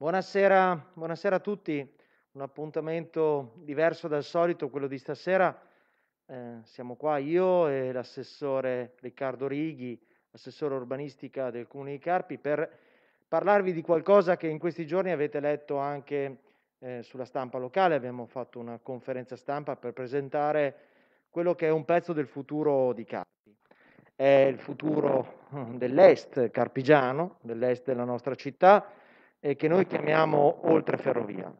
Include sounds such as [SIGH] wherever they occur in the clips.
Buonasera, buonasera, a tutti, un appuntamento diverso dal solito, quello di stasera. Eh, siamo qua io e l'assessore Riccardo Righi, assessore urbanistica del Comune di Carpi, per parlarvi di qualcosa che in questi giorni avete letto anche eh, sulla stampa locale. Abbiamo fatto una conferenza stampa per presentare quello che è un pezzo del futuro di Carpi. È il futuro mm, dell'est carpigiano, dell'est della nostra città eh, che noi chiamiamo Oltre Ferrovia,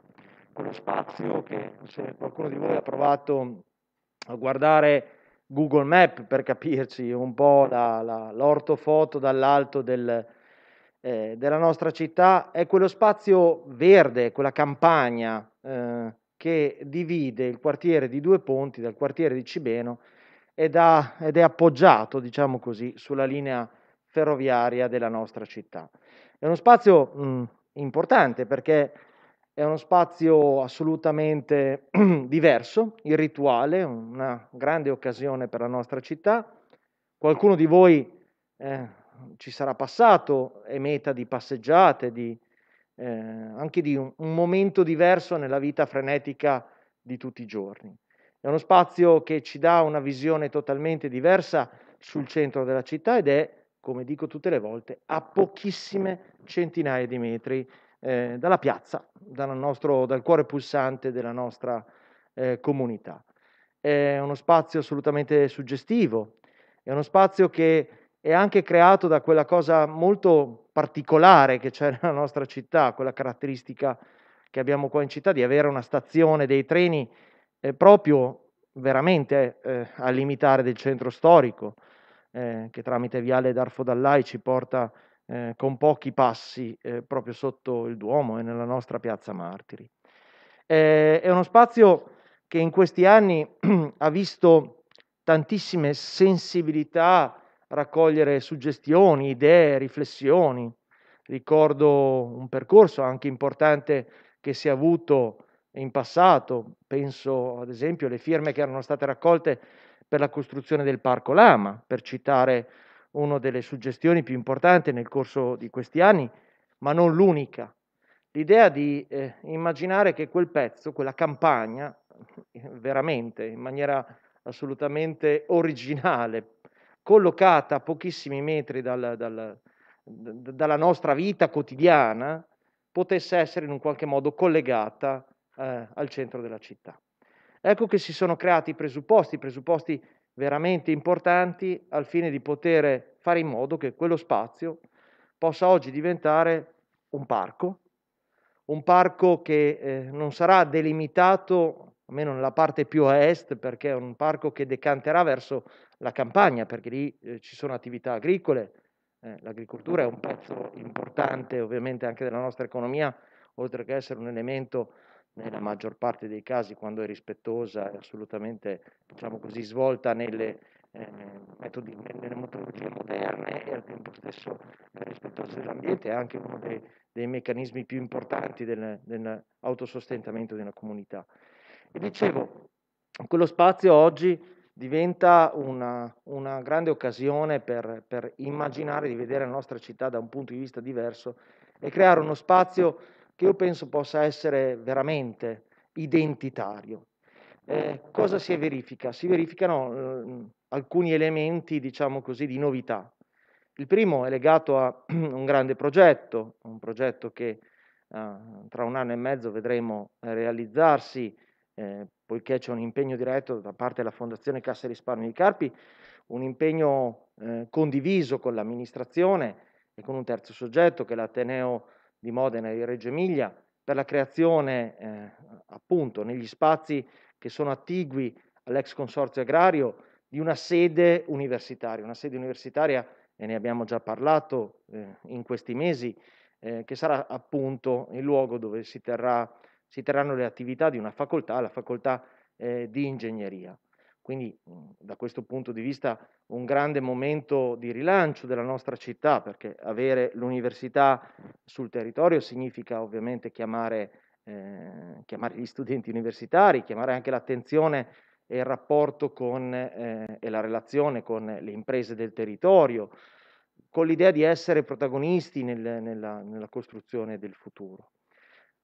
quello spazio che se qualcuno di voi ha provato a guardare Google Map per capirci un po' la, la, l'ortofoto dall'alto del, eh, della nostra città, è quello spazio verde, quella campagna eh, che divide il quartiere di Due Ponti dal quartiere di Cibeno ed, ha, ed è appoggiato, diciamo così, sulla linea ferroviaria della nostra città. È uno spazio mh, mm, importante perché è uno spazio assolutamente [CLEARS THROAT] diverso, il rituale, una grande occasione per la nostra città. Qualcuno di voi eh, ci sarà passato, è meta di passeggiate, di, eh, anche di un, un momento diverso nella vita frenetica di tutti i giorni. È uno spazio che ci dà una visione totalmente diversa sul centro della città ed è come dico tutte le volte, a pochissime centinaia di metri eh, dalla piazza, dal, nostro, dal, cuore pulsante della nostra eh, comunità. È uno spazio assolutamente suggestivo, è uno spazio che è anche creato da quella cosa molto particolare che c'è [LAUGHS] nella nostra città, quella caratteristica che abbiamo qua in città di avere una stazione dei treni eh, proprio veramente eh, a limitare del centro storico, eh, che tramite Viale d'Arfo Dallai ci porta eh, con pochi passi eh, proprio sotto il Duomo e nella nostra piazza Martiri. Eh, è uno spazio che in questi anni [CLEARS THROAT] ha visto tantissime sensibilità raccogliere suggestioni, idee, riflessioni. Ricordo un percorso anche importante che si è avuto in passato, penso ad esempio alle firme che erano state raccolte per la costruzione del Parco Lama, per citare una delle suggestioni più importanti nel corso di questi anni, ma non l'unica. L'idea di eh, immaginare che quel pezzo, quella campagna, [LAUGHS] veramente in maniera assolutamente originale, collocata a pochissimi metri dal, dal, dalla nostra vita quotidiana, potesse essere in un qualche modo collegata eh, al centro della città. Ecco che si sono creati i presupposti, presupposti veramente importanti al fine di poter fare in modo che quello spazio possa oggi diventare un parco, un parco che eh, non sarà delimitato, almeno nella parte più a est, perché è un parco che decanterà verso la campagna, perché lì eh, ci sono attività agricole, eh, l'agricoltura è un pezzo importante ovviamente anche della nostra economia, oltre che essere un elemento nella maggior parte dei casi quando è rispettosa è assolutamente diciamo così, svolta nelle, eh, metodi, nelle metodologie moderne e al tempo stesso rispettosa dell'ambiente è anche uno dei, dei meccanismi più importanti del, dell'autosostentamento di una comunità. E dicevo, quello spazio oggi diventa una, una grande occasione per, per immaginare di vedere la nostra città da un punto di vista diverso e creare uno spazio che io penso possa essere veramente identitario. Eh, cosa si verifica? Si verificano eh, alcuni elementi, diciamo così, di novità. Il primo è legato a [CLEARS THROAT] un grande progetto, un progetto che eh, tra un anno e mezzo vedremo eh, realizzarsi, eh, poiché c'è un impegno diretto da parte della Fondazione Cassa Risparmio di Carpi, un impegno eh, condiviso con l'amministrazione e con un terzo soggetto che è l'Ateneo di Modena e di Reggio Emilia per la creazione eh, appunto negli spazi che sono attigui all'ex consorzio agrario di una sede universitaria, una sede universitaria e ne abbiamo già parlato eh, in questi mesi, eh, che sarà appunto il luogo dove si, terrà, si, terranno le attività di una facoltà, la facoltà eh, di ingegneria. Quindi mhmm, da questo punto di vista un grande momento di rilancio della nostra città, perché avere l'università sul territorio significa ovviamente chiamare, eh, chiamare gli studenti universitari, chiamare anche l'attenzione e il rapporto con, eh, e la relazione con le imprese del territorio, con l'idea di essere protagonisti nel, nella, nella, costruzione del futuro.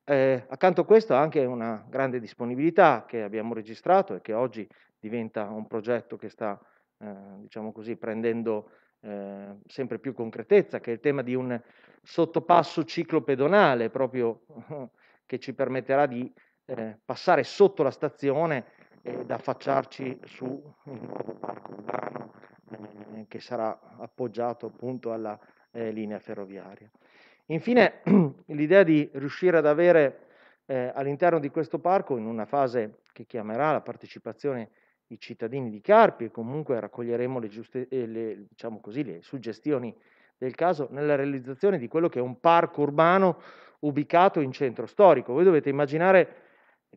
Eh, accanto a questo anche una grande disponibilità che abbiamo registrato e che oggi diventa un progetto che sta, eh, diciamo così, prendendo eh, sempre più concretezza, che è il tema di un sottopasso ciclopedonale proprio [LAUGHS] che ci permetterà di eh, passare sotto la stazione ed affacciarci su un nuovo parco urbano eh, che sarà appoggiato appunto alla eh, linea ferroviaria. Infine, [CLEARS THROAT] l'idea di riuscire ad avere eh, all'interno di questo parco, in una fase che chiamerà la partecipazione i cittadini di Carpi e comunque raccoglieremo le, giuste, eh, le, diciamo così, le suggestioni del caso nella realizzazione di quello che è un parco urbano ubicato in centro storico. Voi dovete immaginare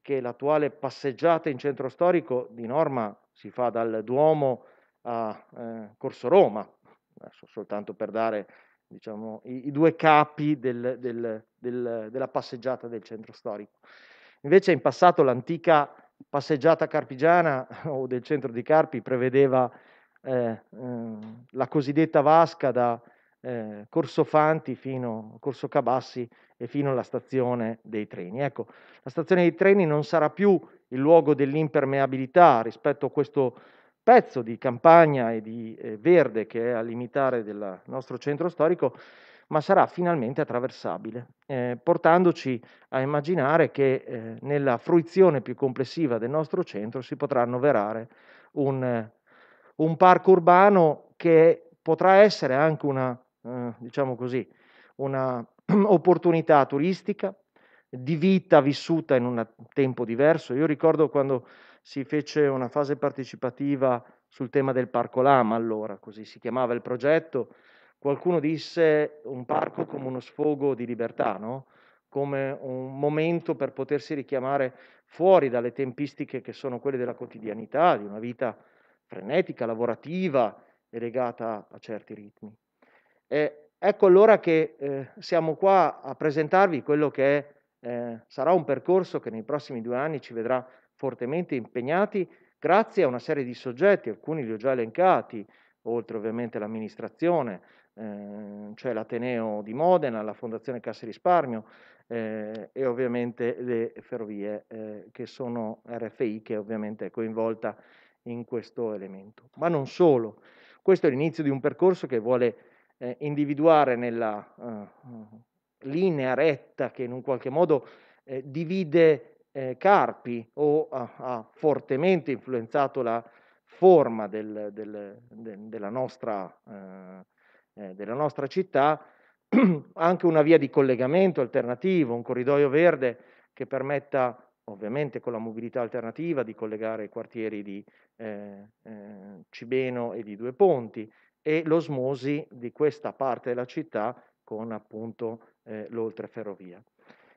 che l'attuale passeggiata in centro storico di norma si fa dal Duomo a eh, Corso Roma, adesso soltanto per dare diciamo, i, i, due capi del, del, del, della passeggiata del centro storico. Invece in passato l'antica passeggiata carpigiana [LAUGHS] o del centro di Carpi prevedeva eh, mm, la cosiddetta vasca da eh, Corso Fanti fino a Corso Cabassi e fino alla stazione dei treni. Ecco, la stazione dei treni non sarà più il luogo dell'impermeabilità rispetto a questo pezzo di campagna e di eh, verde che è a limitare del nostro centro storico, ma sarà finalmente attraversabile, eh, portandoci a immaginare che eh, nella fruizione più complessiva del nostro centro si potrà annoverare un, eh, un parco urbano che potrà essere anche una, eh, diciamo così, una [CLEARS THROAT] opportunità turistica, di vita vissuta in un tempo diverso. Io ricordo quando si fece una fase partecipativa sul tema del Parco Lama, allora così si chiamava il progetto, Qualcuno disse un parco come uno sfogo di libertà, no? come un momento per potersi richiamare fuori dalle tempistiche che sono quelle della quotidianità, di una vita frenetica, lavorativa e legata a certi ritmi. E ecco allora che eh, siamo qua a presentarvi quello che è, eh, sarà un percorso che nei prossimi due anni ci vedrà fortemente impegnati grazie a una serie di soggetti, alcuni li ho già elencati, oltre ovviamente all'amministrazione, eh, cioè l'Ateneo di Modena, la Fondazione Casse Risparmio eh, e ovviamente le ferrovie eh, che sono RFI che ovviamente è coinvolta in questo elemento. Ma non solo, questo è l'inizio di un percorso che vuole eh, individuare nella eh, linea retta che in un qualche modo divide eh, Carpi o ha, ha, fortemente influenzato la forma del, del, de, della nostra eh, eh, della nostra città, [CLEARS THROAT] anche una via di collegamento alternativo, un corridoio verde che permetta, ovviamente con la mobilità alternativa, di collegare i quartieri di eh, eh, Cibeno e di Due Ponti e l'osmosi di questa parte della città con appunto eh, l'oltreferrovia.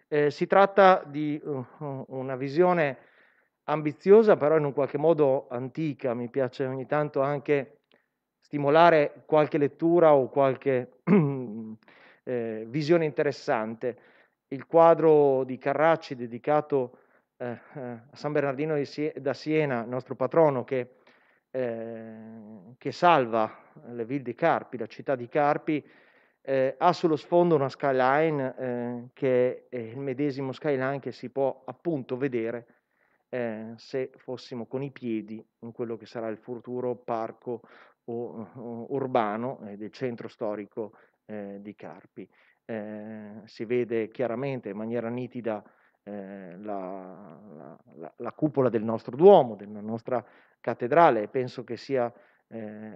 Eh, si tratta di uh, una visione ambiziosa, però in un qualche modo antica, mi piace ogni tanto anche stimolare qualche lettura o qualche [CLEARS THROAT] eh, visione interessante. Il quadro di Carracci dedicato eh, eh a San Bernardino Sie- da Siena, nostro patrono, che, eh, che salva le ville di Carpi, la città di Carpi, eh, ha sullo sfondo una skyline eh, che è il medesimo skyline che si può appunto vedere eh, se fossimo con i piedi in quello che sarà il futuro parco eh, urbano eh, del centro storico eh, di Carpi. si vede chiaramente in maniera nitida la, la, la, cupola del nostro Duomo, della nostra cattedrale, e penso che sia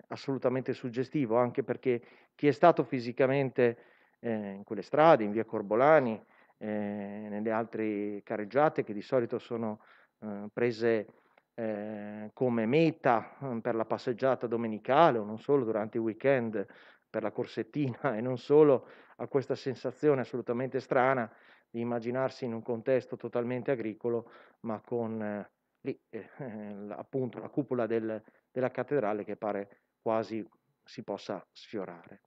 assolutamente suggestivo, anche perché chi è stato fisicamente in quelle strade, in via Corbolani, nelle altre carreggiate che di solito sono prese eh, come meta mhmm, per la passeggiata domenicale o non solo durante i weekend, per la corsettina [LAUGHS] e non solo, a questa sensazione assolutamente strana di immaginarsi in un contesto totalmente agricolo, ma con eh, lì, eh, appunto la cupola del, della cattedrale che pare quasi si possa sfiorare.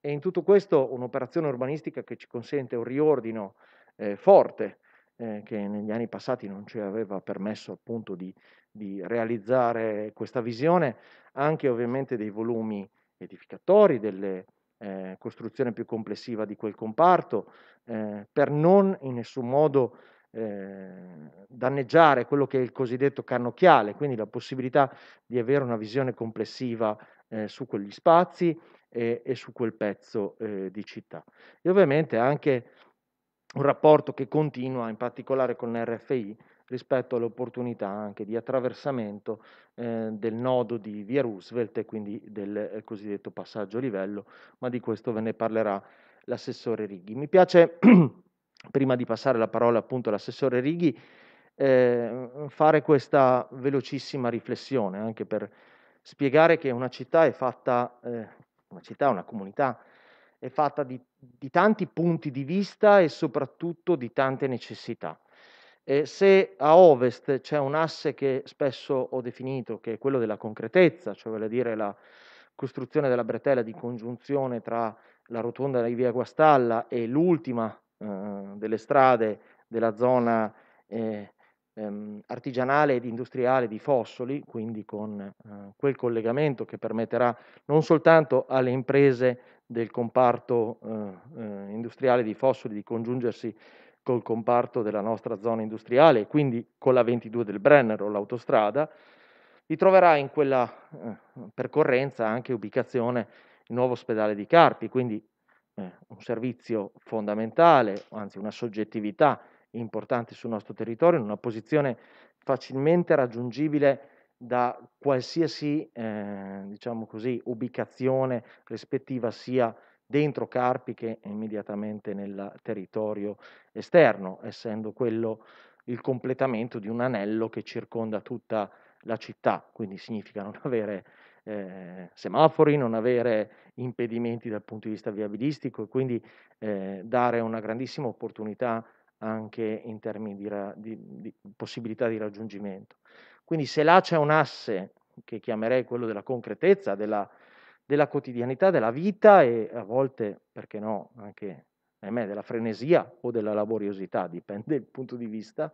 E in tutto questo un'operazione urbanistica che ci consente un riordino eh, forte eh, che negli anni passati non ci aveva permesso appunto di, di realizzare questa visione, anche ovviamente dei volumi edificatori, delle eh, costruzione più complessiva di quel comparto, eh, per non in nessun modo eh, danneggiare quello che è il cosiddetto cannocchiale, quindi la possibilità di avere una visione complessiva eh, su quegli spazi e, e, su quel pezzo eh, di città. E ovviamente anche un rapporto che continua in particolare con l'RFI rispetto all'opportunità anche di attraversamento eh, del nodo di via Roosevelt e quindi del eh, cosiddetto passaggio livello, ma di questo ve ne parlerà l'assessore Righi. Mi piace, [CLEARS THROAT] prima di passare la parola appunto all'assessore Righi, eh, fare questa velocissima riflessione anche per spiegare che una città è fatta, eh, una città, una comunità è fatta di di tanti punti di vista e soprattutto di tante necessità. Eh, se a ovest c'è un asse che spesso ho definito che è quello della concretezza, cioè vale a dire la costruzione della bretella di congiunzione tra la rotonda di via Guastalla e l'ultima eh, delle strade della zona eh, ehm, artigianale ed industriale di Fossoli, quindi con eh, quel collegamento che permetterà non soltanto alle imprese del comparto eh, eh industriale di fossili di congiungersi col comparto della nostra zona industriale e quindi con la 22 del Brennero, l'autostrada, vi troverà in quella eh, percorrenza anche ubicazione il nuovo ospedale di Carpi, quindi eh, un servizio fondamentale, anzi una soggettività importante sul nostro territorio, in una posizione facilmente raggiungibile da qualsiasi eh, diciamo così, ubicazione rispettiva sia dentro Carpi che immediatamente nel territorio esterno, essendo quello il completamento di un anello che circonda tutta la città, quindi significa non [LAUGHS] avere eh, semafori, non avere impedimenti dal punto di vista viabilistico e quindi eh, dare una grandissima opportunità anche in termini di, di, di possibilità di raggiungimento. Quindi se là c'è un asse che chiamerei quello della concretezza, della, della quotidianità, della vita e a volte, perché no, anche ahimè, della frenesia o della laboriosità, dipende dal punto di vista.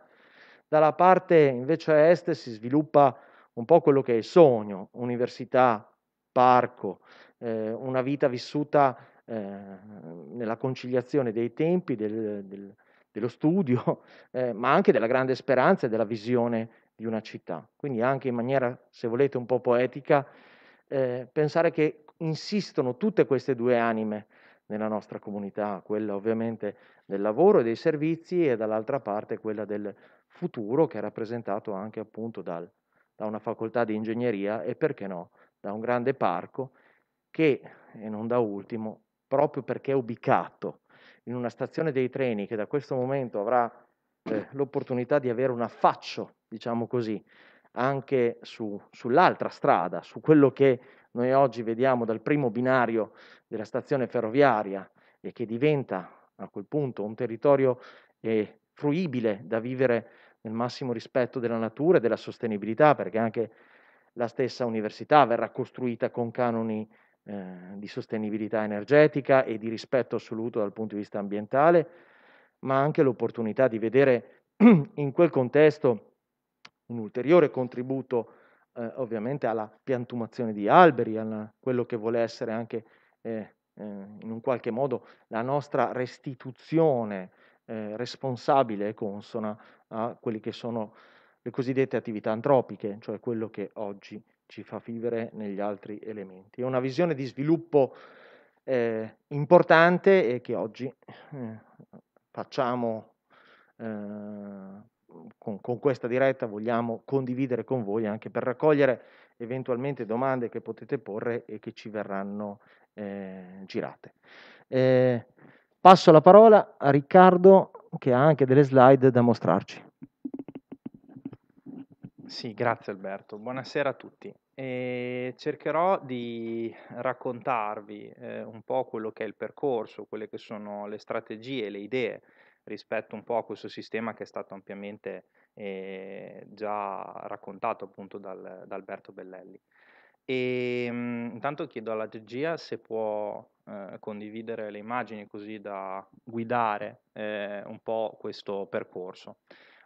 Dalla parte invece a est si sviluppa un po' quello che è il sogno, università, parco, eh, una vita vissuta eh, nella conciliazione dei tempi, del, del, dello studio, [LAUGHS] eh, ma anche della grande speranza e della visione di una città. Quindi anche in maniera, se volete, un po' poetica, eh, pensare che insistono tutte queste due anime nella nostra comunità, quella ovviamente del lavoro e dei servizi e dall'altra parte quella del futuro che è rappresentato anche appunto dal, da una facoltà di ingegneria e perché no, da un grande parco che, e non da ultimo, proprio perché è ubicato in una stazione dei treni che da questo momento avrà eh, l'opportunità di avere un affaccio, diciamo così, anche su, sull'altra strada, su quello che noi oggi vediamo dal primo binario della stazione ferroviaria e che diventa a quel punto un territorio eh, fruibile da vivere nel massimo rispetto della natura e della sostenibilità, perché anche la stessa università verrà costruita con canoni eh, di sostenibilità energetica e di rispetto assoluto dal punto di vista ambientale, ma anche l'opportunità di vedere [CLEARS THROAT] in quel contesto un ulteriore contributo eh, ovviamente alla piantumazione di alberi, a quello che vuole essere anche eh, eh, in un qualche modo la nostra restituzione eh, responsabile e consona a quelle che sono le cosiddette attività antropiche, cioè quello che oggi ci fa vivere negli altri elementi. È una visione di sviluppo eh, importante e che oggi eh, facciamo eh, con, con, questa diretta, vogliamo condividere con voi anche per raccogliere eventualmente domande che potete porre e che ci verranno eh, girate. Eh, passo la parola a Riccardo che ha anche delle slide da mostrarci. Sì, grazie Alberto. Buonasera a tutti. E cercherò di raccontarvi eh, un po' quello che è il percorso, quelle che sono le strategie, le idee rispetto un po' a questo sistema che è stato ampiamente eh, già raccontato appunto dal, da Alberto Bellelli. E, ehm, mh, intanto chiedo alla regia se può eh, condividere le immagini così da guidare eh, un po' questo percorso.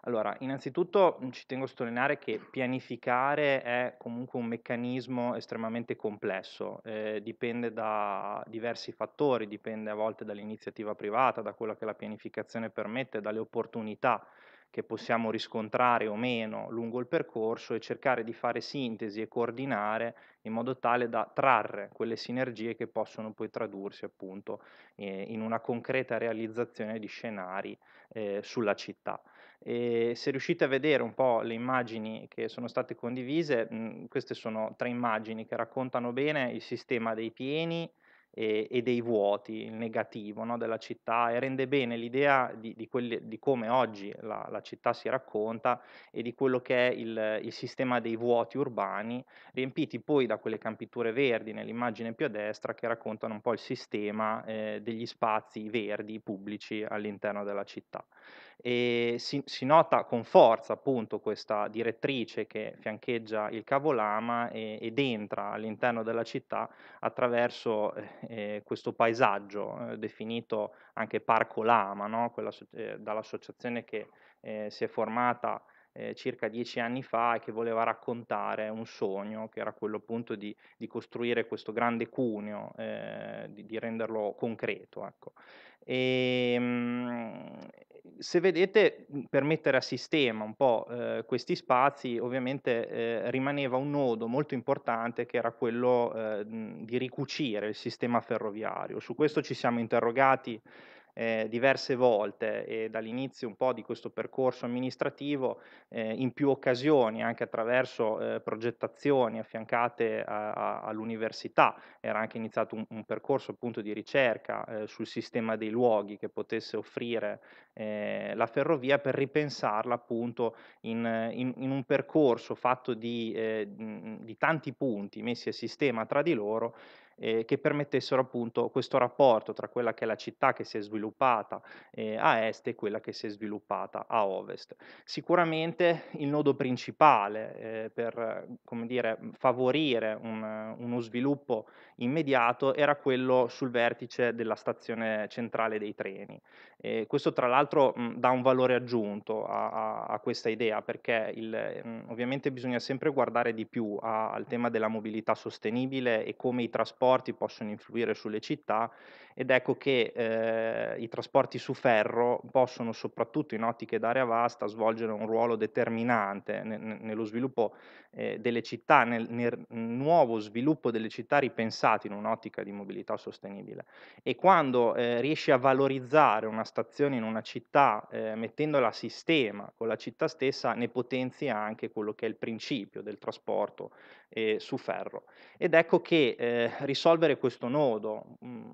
Allora, innanzitutto mhmm, ci tengo a sottolineare che pianificare è comunque un meccanismo estremamente complesso, eh, dipende da diversi fattori, dipende a volte dall'iniziativa privata, da quello che la pianificazione permette, dalle opportunità che possiamo riscontrare o meno lungo il percorso e cercare di fare sintesi e coordinare in modo tale da trarre quelle sinergie che possono poi tradursi appunto eh, in una concreta realizzazione di scenari eh, sulla città. E se riuscite a vedere un po' le immagini che sono state condivise, mh, mhmm, queste sono tre immagini che raccontano bene il sistema dei pieni e, e dei vuoti, il negativo no, della città e rende bene l'idea di, di, quelli, di come oggi la, la, città si racconta e di quello che è il, il, sistema dei vuoti urbani, riempiti poi da quelle campiture verdi nell'immagine più a destra che raccontano un po' il sistema eh, degli spazi verdi pubblici all'interno della città e si, si, nota con forza appunto questa direttrice che fiancheggia il cavolama e, ed entra all'interno della città attraverso eh, eh questo paesaggio eh, definito anche Parco Lama, no? Quella, eh, dall'associazione che eh, si è formata eh, circa dieci anni fa e che voleva raccontare un sogno che era quello appunto di, di costruire questo grande cuneo, di, di, renderlo concreto. Ecco. E, ehm, mh, se vedete, mhmm, per mettere a sistema un po' eh, questi spazi, ovviamente eh, rimaneva un nodo molto importante che era quello eh, di ricucire il sistema ferroviario. Su questo ci siamo interrogati eh, diverse volte e dall'inizio un po' di questo percorso amministrativo eh, in più occasioni anche attraverso eh, progettazioni affiancate all'università era anche iniziato un, un, percorso appunto di ricerca eh, sul sistema dei luoghi che potesse offrire eh, la ferrovia per ripensarla appunto in, in, in un percorso fatto di, eh, di tanti punti messi a sistema tra di loro eh, che permettessero appunto questo rapporto tra quella che è la città che si è sviluppata eh, a est e quella che si è sviluppata a ovest. Sicuramente il nodo principale eh, per dire, mhmm, favorire un, uno sviluppo immediato era quello sul vertice della stazione centrale dei treni. Ehm, questo tra l'altro mh, mhmm, dà un valore aggiunto a, a, a questa idea perché il, mh, mhmm, ovviamente bisogna sempre guardare di più a, al tema della mobilità sostenibile e come i trasporti trasporti possono influire sulle città ed ecco che eh, i trasporti su ferro possono soprattutto in ottiche d'area vasta svolgere un ruolo determinante ne, ne, nello sviluppo eh, delle città, nel, nel, nuovo sviluppo delle città ripensate in un'ottica di mobilità sostenibile. E quando eh, riesci a valorizzare una stazione in una città eh, mettendola a sistema con la città stessa, ne potenzi anche quello che è il principio del trasporto eh, su ferro. Ed ecco che eh, risolvere questo nodo, mh, mm,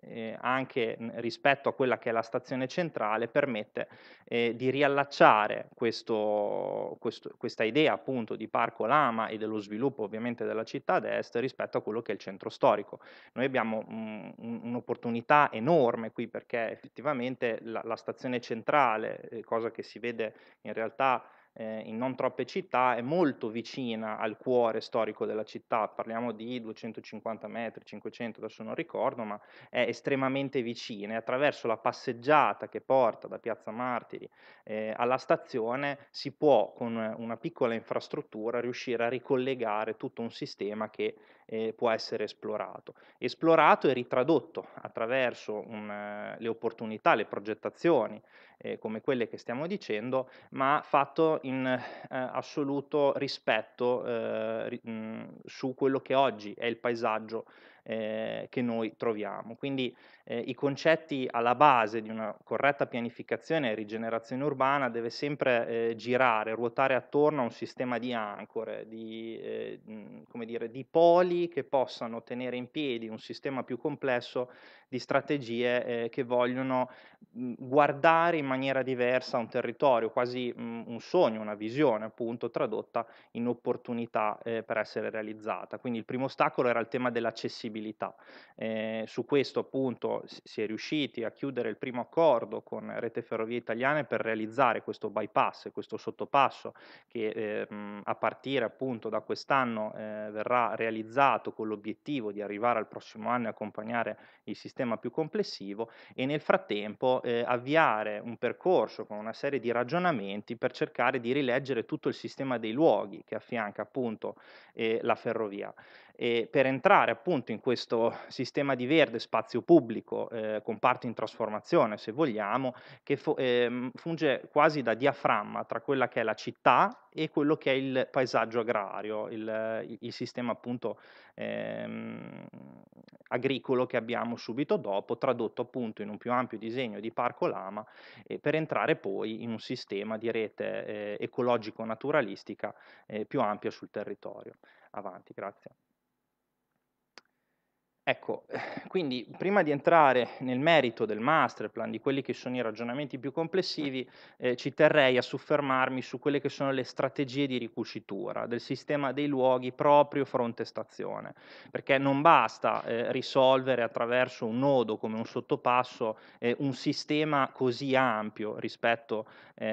eh, anche mhmm, rispetto a quella che è la stazione centrale permette eh, di riallacciare questo, questo, questa idea appunto di parco lama e dello sviluppo ovviamente della città d'est rispetto a quello che è il centro storico. Noi abbiamo mhmm, un'opportunità enorme qui perché effettivamente la, la stazione centrale, eh, cosa che si vede in realtà eh, in non troppe città, è molto vicina al cuore storico della città, parliamo di 250 metri, 500 adesso non ricordo, ma è estremamente vicina e attraverso la passeggiata che porta da Piazza Martiri eh, alla stazione si può con una piccola infrastruttura riuscire a ricollegare tutto un sistema che eh, può essere esplorato. Esplorato e ritradotto attraverso un, eh, le opportunità, le progettazioni, eh, come quelle che stiamo dicendo, ma fatto in eh, assoluto rispetto mh, eh, mm, su quello che oggi è il paesaggio eh, che noi troviamo. Quindi eh, i concetti alla base di una corretta pianificazione e rigenerazione urbana deve sempre eh, girare, ruotare attorno a un sistema di ancore, di, eh, mm, dire, di, poli che possano tenere in piedi un sistema più complesso di strategie eh, che vogliono mm, guardare in maniera diversa un territorio, quasi mh, mm, un sogno, una visione appunto tradotta in opportunità eh, per essere realizzata. Quindi il primo ostacolo era il tema dell'accessibilità. Eh, su questo appunto si è riusciti a chiudere il primo accordo con Rete Ferrovie Italiane per realizzare questo bypass, questo sottopasso che eh, a partire appunto da quest'anno eh, verrà realizzato con l'obiettivo di arrivare al prossimo anno e accompagnare il sistema più complessivo e nel frattempo eh, avviare un percorso con una serie di ragionamenti per cercare di rileggere tutto il sistema dei luoghi che affianca appunto eh, la ferrovia. E per entrare appunto in questo sistema di verde, spazio pubblico, eh, con parti in trasformazione se vogliamo, che fo- eh, funge quasi da diaframma tra quella che è la città e quello che è il paesaggio agrario, il, il sistema appunto ehm, agricolo che abbiamo subito dopo, tradotto appunto in un più ampio disegno di Parco Lama, eh, per entrare poi in un sistema di rete eh, ecologico-naturalistica eh, più ampia sul territorio. Avanti, grazie. Ecco, eh, quindi prima di entrare nel merito del master plan, di quelli che sono i ragionamenti più complessivi, eh, ci terrei a soffermarmi su quelle che sono le strategie di ricucitura del sistema dei luoghi proprio fronte stazione, perché non basta eh, risolvere attraverso un nodo come un sottopasso eh, un sistema così ampio rispetto eh,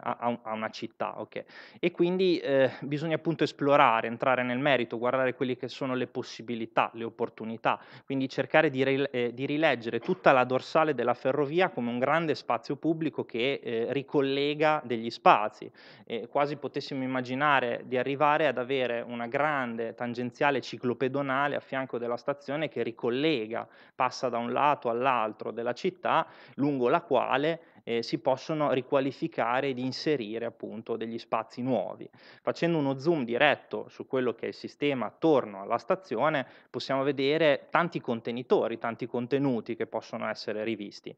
a, a, una città, okay? E quindi eh, bisogna appunto esplorare, entrare nel merito, guardare quelle che sono le possibilità, le opportunità comunità, quindi cercare di, eh, di, rileggere tutta la dorsale della ferrovia come un grande spazio pubblico che eh, ricollega degli spazi, eh, quasi potessimo immaginare di arrivare ad avere una grande tangenziale ciclopedonale a fianco della stazione che ricollega, passa da un lato all'altro della città, lungo la quale eh, si possono riqualificare ed inserire appunto degli spazi nuovi. Facendo uno zoom diretto su quello che è il sistema attorno alla stazione possiamo vedere tanti contenitori, tanti contenuti che possono essere rivisti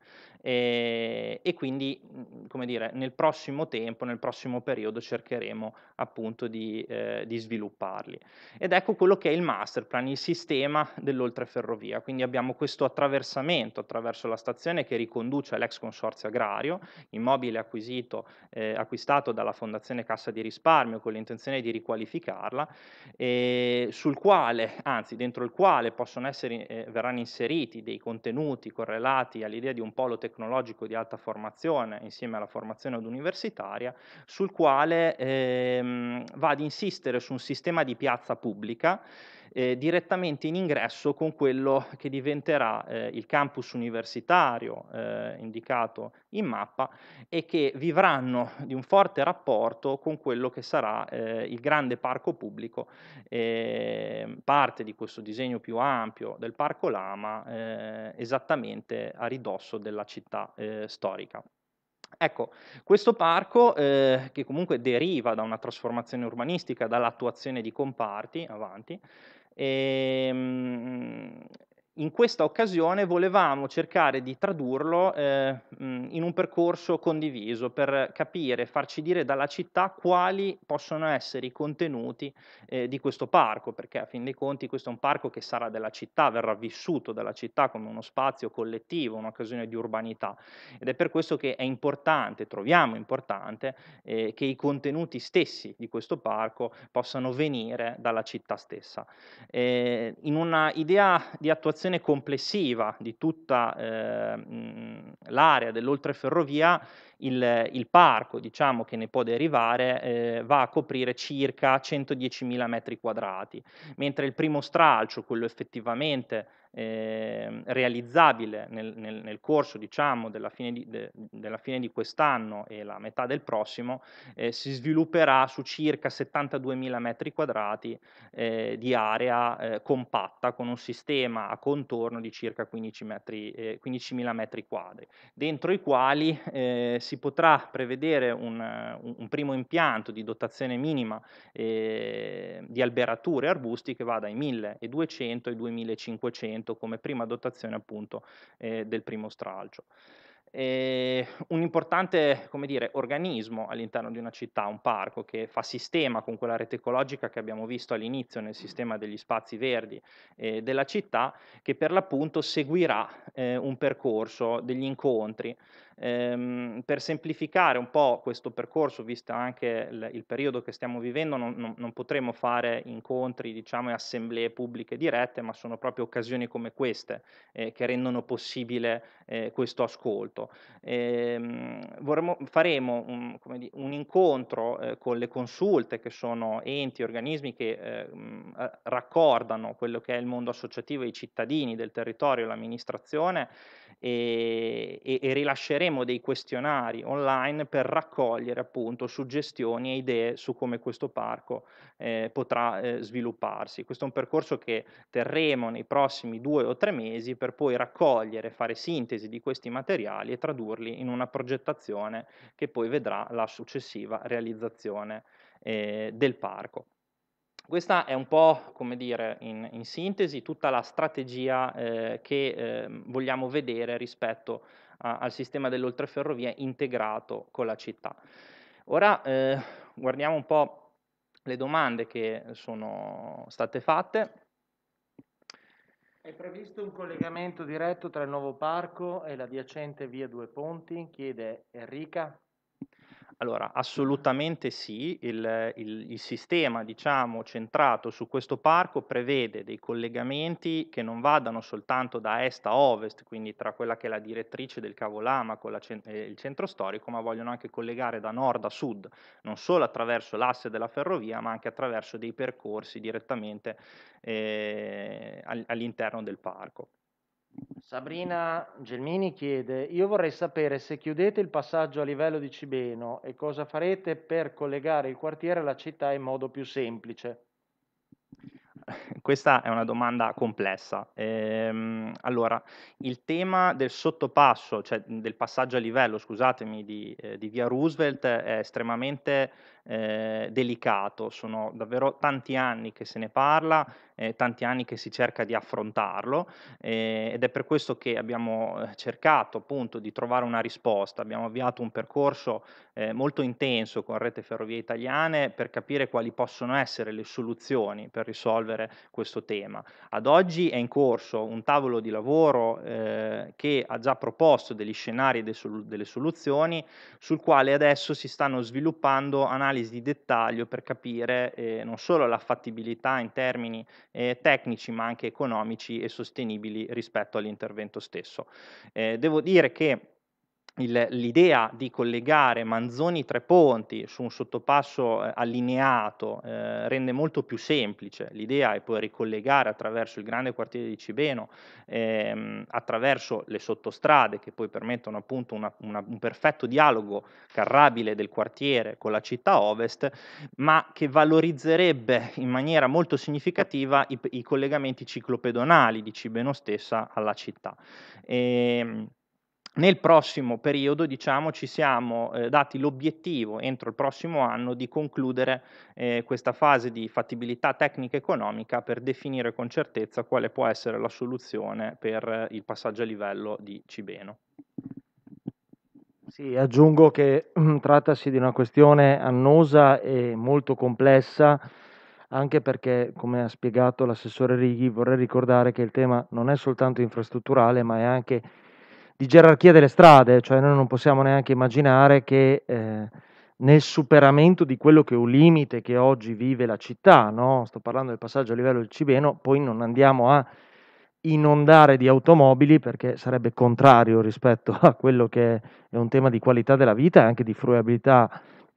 e, eh, e quindi mm, come dire, nel prossimo tempo, nel prossimo periodo cercheremo appunto di, eh, di svilupparli. Ed ecco quello che è il master plan, il sistema dell'oltreferrovia, quindi abbiamo questo attraversamento attraverso la stazione che riconduce all'ex consorzio agrario proprietario, immobile acquisito, eh, acquistato dalla Fondazione Cassa di Risparmio con l'intenzione di riqualificarla, eh, sul quale, anzi dentro il quale possono essere, eh, verranno inseriti dei contenuti correlati all'idea di un polo tecnologico di alta formazione insieme alla formazione ad universitaria, sul quale ehm, va ad insistere su un sistema di piazza pubblica eh, direttamente in ingresso con quello che diventerà eh, il campus universitario eh, indicato in mappa e che vivranno di un forte rapporto con quello che sarà eh, il grande parco pubblico, ehm, parte di questo disegno più ampio del parco Lama, eh, esattamente a ridosso della città eh, storica. Ecco, questo parco, eh, che comunque deriva da una trasformazione urbanistica, dall'attuazione di comparti avanti, Eh, in questa occasione volevamo cercare di tradurlo eh, mm, in un percorso condiviso per capire, farci dire dalla città quali possono essere i contenuti eh, di questo parco, perché a fin dei conti questo è un parco che sarà della città, verrà vissuto dalla città come uno spazio collettivo, un'occasione di urbanità ed è per questo che è importante, troviamo importante eh, che i contenuti stessi di questo parco possano venire dalla città stessa. Eh, in una idea di attuazione situazione complessiva di tutta eh, l'area dell'oltreferrovia il, il, parco diciamo, che ne può derivare eh, va a coprire circa 110.000 metri quadrati, mentre il primo stralcio, quello effettivamente eh, realizzabile nel, nel, nel, corso diciamo, della fine di, de, della fine di quest'anno e la metà del prossimo eh, si svilupperà su circa 72.000 metri quadrati eh, di area eh, compatta con un sistema a contorno di circa 15 metri, 15.000 eh, metri quadri, dentro i quali eh, si potrà prevedere un, un, primo impianto di dotazione minima di alberature e arbusti che va dai 1.200 ai 2.500 investimento come prima dotazione appunto eh, del primo stralcio. Eh, un importante dire, organismo all'interno di una città, un parco che fa sistema con quella rete ecologica che abbiamo visto all'inizio nel sistema degli spazi verdi eh, della città, che per l'appunto seguirà eh, un percorso, degli incontri Ehm, per semplificare un po' questo percorso, visto anche il, il periodo che stiamo vivendo, non, non, non, potremo fare incontri diciamo, e assemblee pubbliche dirette, ma sono proprio occasioni come queste eh, che rendono possibile eh, questo ascolto. Ehm, vorremmo, faremo un, di, un incontro eh, con le consulte, che sono enti, organismi che eh, mh, raccordano quello che è il mondo associativo, i cittadini del territorio, l'amministrazione, e, e, e rilasceremo faremo dei questionari online per raccogliere appunto suggestioni e idee su come questo parco eh, potrà eh, svilupparsi. Questo è un percorso che terremo nei prossimi due o tre mesi per poi raccogliere, fare sintesi di questi materiali e tradurli in una progettazione che poi vedrà la successiva realizzazione eh, del parco. Questa è un po', come dire, in, in sintesi tutta la strategia eh, che eh, vogliamo vedere rispetto a al sistema dell'oltreferrovia integrato con la città. Ora eh, guardiamo un po' le domande che sono state fatte. È previsto un collegamento diretto tra il nuovo parco e l'adiacente via Due Ponti? Chiede Enrica. Allora, assolutamente sì, il, il, il sistema diciamo, centrato su questo parco prevede dei collegamenti che non vadano soltanto da est a ovest, quindi tra quella che è la direttrice del Cavolama con la, eh, il centro storico, ma vogliono anche collegare da nord a sud, non solo attraverso l'asse della ferrovia, ma anche attraverso dei percorsi direttamente eh, all'interno del parco. Sabrina Gelmini chiede, io vorrei sapere se chiudete il passaggio a livello di Cibeno e cosa farete per collegare il quartiere alla città in modo più semplice. [LAUGHS] Questa è una domanda complessa. Ehm, allora, il tema del sottopasso, cioè del passaggio a livello, scusatemi, di, eh, di via Roosevelt è estremamente eh, delicato, sono davvero tanti anni che se ne parla, eh, tanti anni che si cerca di affrontarlo eh, ed è per questo che abbiamo eh, cercato appunto di trovare una risposta, abbiamo avviato un percorso eh, molto intenso con Rete Ferrovie Italiane per capire quali possono essere le soluzioni per risolvere questo tema. Ad oggi è in corso un tavolo di lavoro eh, che ha già proposto degli scenari e delle soluzioni sul quale adesso si stanno sviluppando analisi un'analisi di dettaglio per capire eh, non solo la fattibilità in termini eh, tecnici ma anche economici e sostenibili rispetto all'intervento stesso. Eh, devo dire che il, l'idea di collegare Manzoni Tre Ponti su un sottopasso eh, allineato eh, rende molto più semplice. L'idea e poi ricollegare attraverso il grande quartiere di Cibeno, ehm, attraverso le sottostrade che poi permettono appunto una, una, un perfetto dialogo carrabile del quartiere con la città ovest, ma che valorizzerebbe in maniera molto significativa i, i collegamenti ciclopedonali di Cibeno stessa alla città. E, ehm, nel prossimo periodo diciamo, ci siamo eh, dati l'obiettivo entro il prossimo anno di concludere eh, questa fase di fattibilità tecnica economica per definire con certezza quale può essere la soluzione per eh, il passaggio a livello di Cibeno. Sì, aggiungo che mm, trattasi di una questione annosa e molto complessa, anche perché, come ha spiegato l'assessore Righi, vorrei ricordare che il tema non è soltanto infrastrutturale, ma è anche di gerarchia delle strade, cioè noi non possiamo neanche immaginare che eh, nel superamento di quello che è un limite che oggi vive la città, no? sto parlando del passaggio a livello del Cibeno, poi non andiamo a inondare di automobili perché sarebbe contrario rispetto [LAUGHS] a quello che è un tema di qualità della vita e anche di fruibilità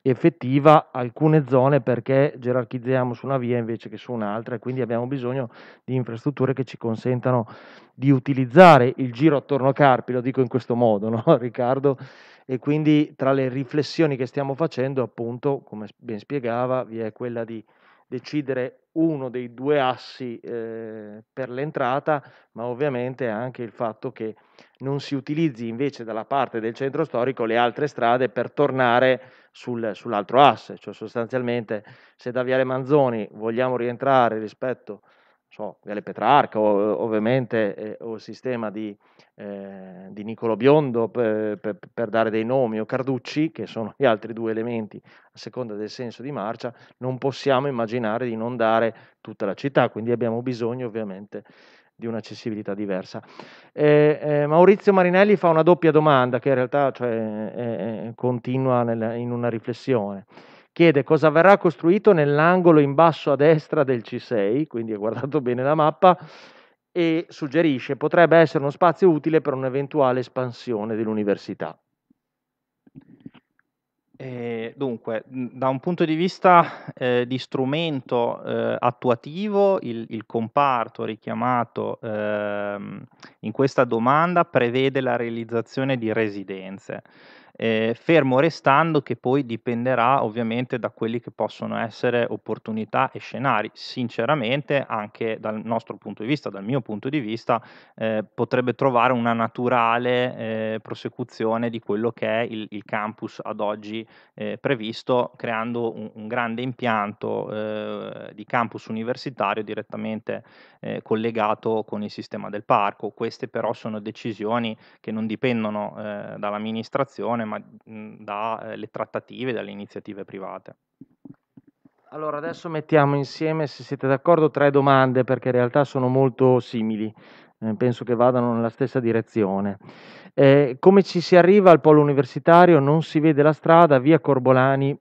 effettiva alcune zone perché gerarchizziamo su una via invece che su un'altra e quindi abbiamo bisogno di infrastrutture che ci consentano di utilizzare il giro attorno a Carpi, lo dico in questo modo, no, [LAUGHS] Riccardo? E quindi tra le riflessioni che stiamo facendo, appunto, come ben spiegava, vi è quella di decidere uno dei due assi eh, per l'entrata, ma ovviamente anche il fatto che non si utilizzi invece dalla parte del centro storico le altre strade per tornare sul, sull'altro asse, cioè sostanzialmente se da Viale Manzoni vogliamo rientrare rispetto so, Viale Petrarca, o, ovviamente, eh, o il sistema di, eh, di Nicolo Biondo per, per, per, dare dei nomi, o Carducci, che sono gli altri due elementi a seconda del senso di marcia, non possiamo immaginare di inondare tutta la città, quindi abbiamo bisogno ovviamente di un'accessibilità diversa. Eh, eh, Maurizio Marinelli fa una doppia domanda che in realtà cioè, continua nel, in una riflessione. Chiede cosa verrà costruito nell'angolo in basso a destra del C6, quindi ha guardato bene la mappa, e suggerisce potrebbe essere uno spazio utile per un'eventuale espansione dell'università. Eh, dunque, da un punto di vista eh, di strumento eh, attuativo, il, il, comparto richiamato ehm, in questa domanda prevede la realizzazione di residenze eh, fermo restando che poi dipenderà ovviamente da quelli che possono essere opportunità e scenari. Sinceramente, anche dal nostro punto di vista, dal mio punto di vista, eh, potrebbe trovare una naturale eh, prosecuzione di quello che è il, il campus ad oggi eh, previsto, creando un, un grande impianto eh, di campus universitario direttamente eh, collegato con il sistema del parco. Queste però sono decisioni che non dipendono dall'amministrazione gestione ma mhmm, dalle eh, trattative dalle iniziative private. Allora, adesso mettiamo insieme, se siete d'accordo, tre domande perché in realtà sono molto simili, eh, penso che vadano nella stessa direzione. Eh, come ci si arriva al polo universitario? Non si vede la strada, via Corbolani,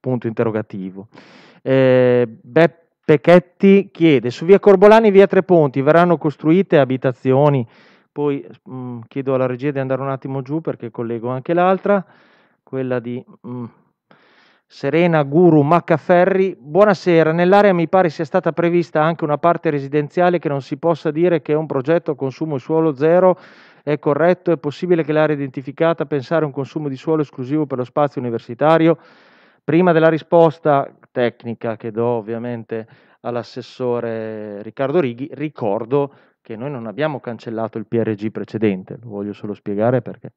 punto interrogativo. Eh, Beppe Chetti chiede, su via Corbolani e via Tre Ponti verranno costruite abitazioni? Poi mh, mm, chiedo alla regia di andare un attimo giù perché collego anche l'altra, quella di mh, mm, Serena Guru Maccaferri. Buonasera, nell'area mi pare sia stata prevista anche una parte residenziale che non si possa dire che è un progetto a consumo di suolo zero. È corretto? È possibile che l'area identificata pensare a un consumo di suolo esclusivo per lo spazio universitario? Prima della risposta tecnica che do ovviamente all'assessore Riccardo Righi, ricordo che noi non abbiamo cancellato il PRG precedente, lo voglio solo spiegare perché.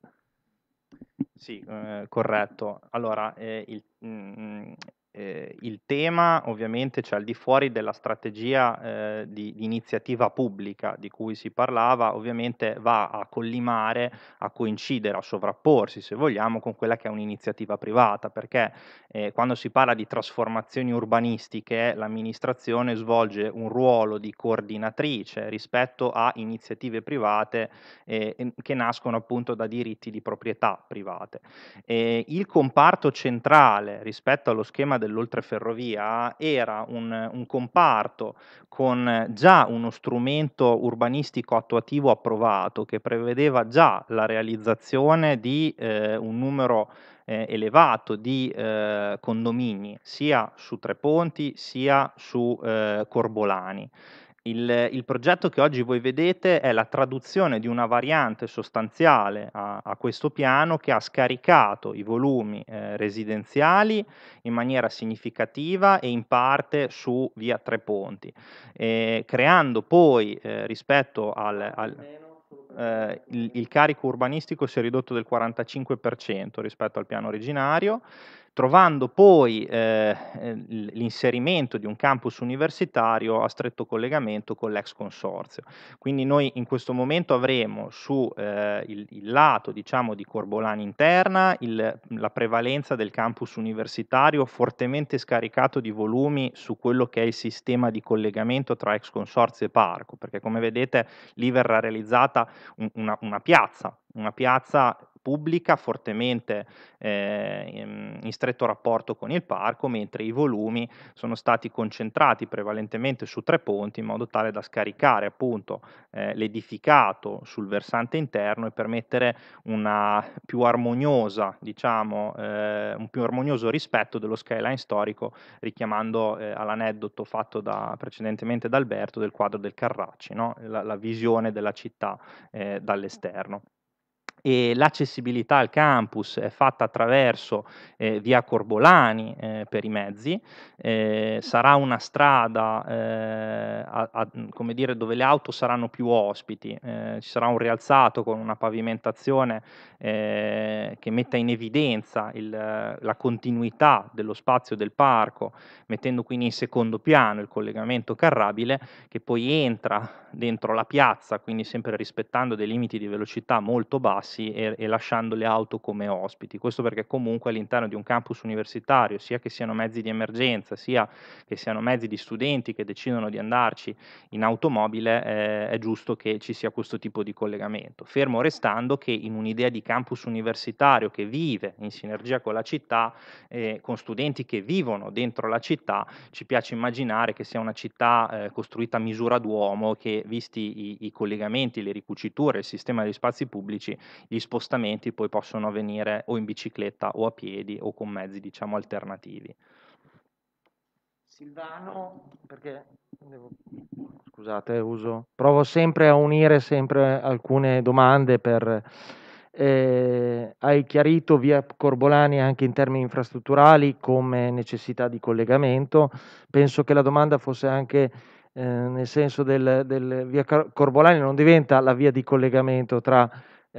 Sì, eh, corretto. Allora, eh, il, mh, mm, eh, il tema ovviamente c'è cioè, al di fuori della strategia eh, di, di, iniziativa pubblica di cui si parlava, ovviamente va a collimare, a coincidere, a sovrapporsi se vogliamo con quella che è un'iniziativa privata, perché eh, quando si parla di trasformazioni urbanistiche l'amministrazione svolge un ruolo di coordinatrice rispetto a iniziative private ehm, che nascono appunto da diritti di proprietà private. Ehm, il comparto centrale rispetto allo schema dell'oltreferrovia era un, un comparto con già uno strumento urbanistico attuativo approvato che prevedeva già la realizzazione di eh, un numero eh, elevato di eh, condomini sia su Tre Ponti sia su eh, Corbolani. Il, il, progetto che oggi voi vedete è la traduzione di una variante sostanziale a, a questo piano che ha scaricato i volumi eh, residenziali in maniera significativa e in parte su via Tre Ponti, eh, creando poi eh, rispetto al, al eh, il, il, carico urbanistico si è ridotto del 45% rispetto al piano originario trovando poi eh, ehm, l'inserimento di un campus universitario a stretto collegamento con l'ex consorzio. Quindi noi in questo momento avremo sul eh, lato diciamo, di Corbolani interna il, la prevalenza del campus universitario fortemente scaricato di volumi su quello che è il sistema di collegamento tra ex consorzio e parco, perché come vedete lì verrà realizzata un, una, una piazza una piazza pubblica fortemente eh, in stretto rapporto con il parco, mentre i volumi sono stati concentrati prevalentemente su tre ponti in modo tale da scaricare appunto eh, l'edificato sul versante interno e permettere una più armoniosa, diciamo, eh, un più armonioso rispetto dello skyline storico, richiamando eh, all'aneddoto fatto da, precedentemente da Alberto del quadro del Carracci, no? la, la, visione della città eh, dall'esterno e l'accessibilità al campus è fatta attraverso eh, via Corbolani eh, per i mezzi, eh, sarà una strada eh, a, a, come dire, dove le auto saranno più ospiti, eh, ci sarà un rialzato con una pavimentazione eh, che metta in evidenza il, la continuità dello spazio del parco, mettendo quindi in secondo piano il collegamento carrabile che poi entra dentro la piazza, quindi sempre rispettando dei limiti di velocità molto bassi taxi e, e, lasciando le auto come ospiti. Questo perché comunque all'interno di un campus universitario, sia che siano mezzi di emergenza, sia che siano mezzi di studenti che decidono di andarci in automobile, eh, è giusto che ci sia questo tipo di collegamento. Fermo restando che in un'idea di campus universitario che vive in sinergia con la città, eh, con studenti che vivono dentro la città, ci piace immaginare che sia una città eh, costruita a misura d'uomo che visti i, i collegamenti, le ricuciture, il sistema degli spazi pubblici gli spostamenti poi possono avvenire o in bicicletta o a piedi o con mezzi diciamo alternativi. Silvano, perché devo... scusate, uso. Provo sempre a unire sempre alcune domande per eh, hai chiarito via Corbolani anche in termini infrastrutturali come necessità di collegamento. Penso che la domanda fosse anche eh, nel senso del, del via Corbolani non diventa la via di collegamento tra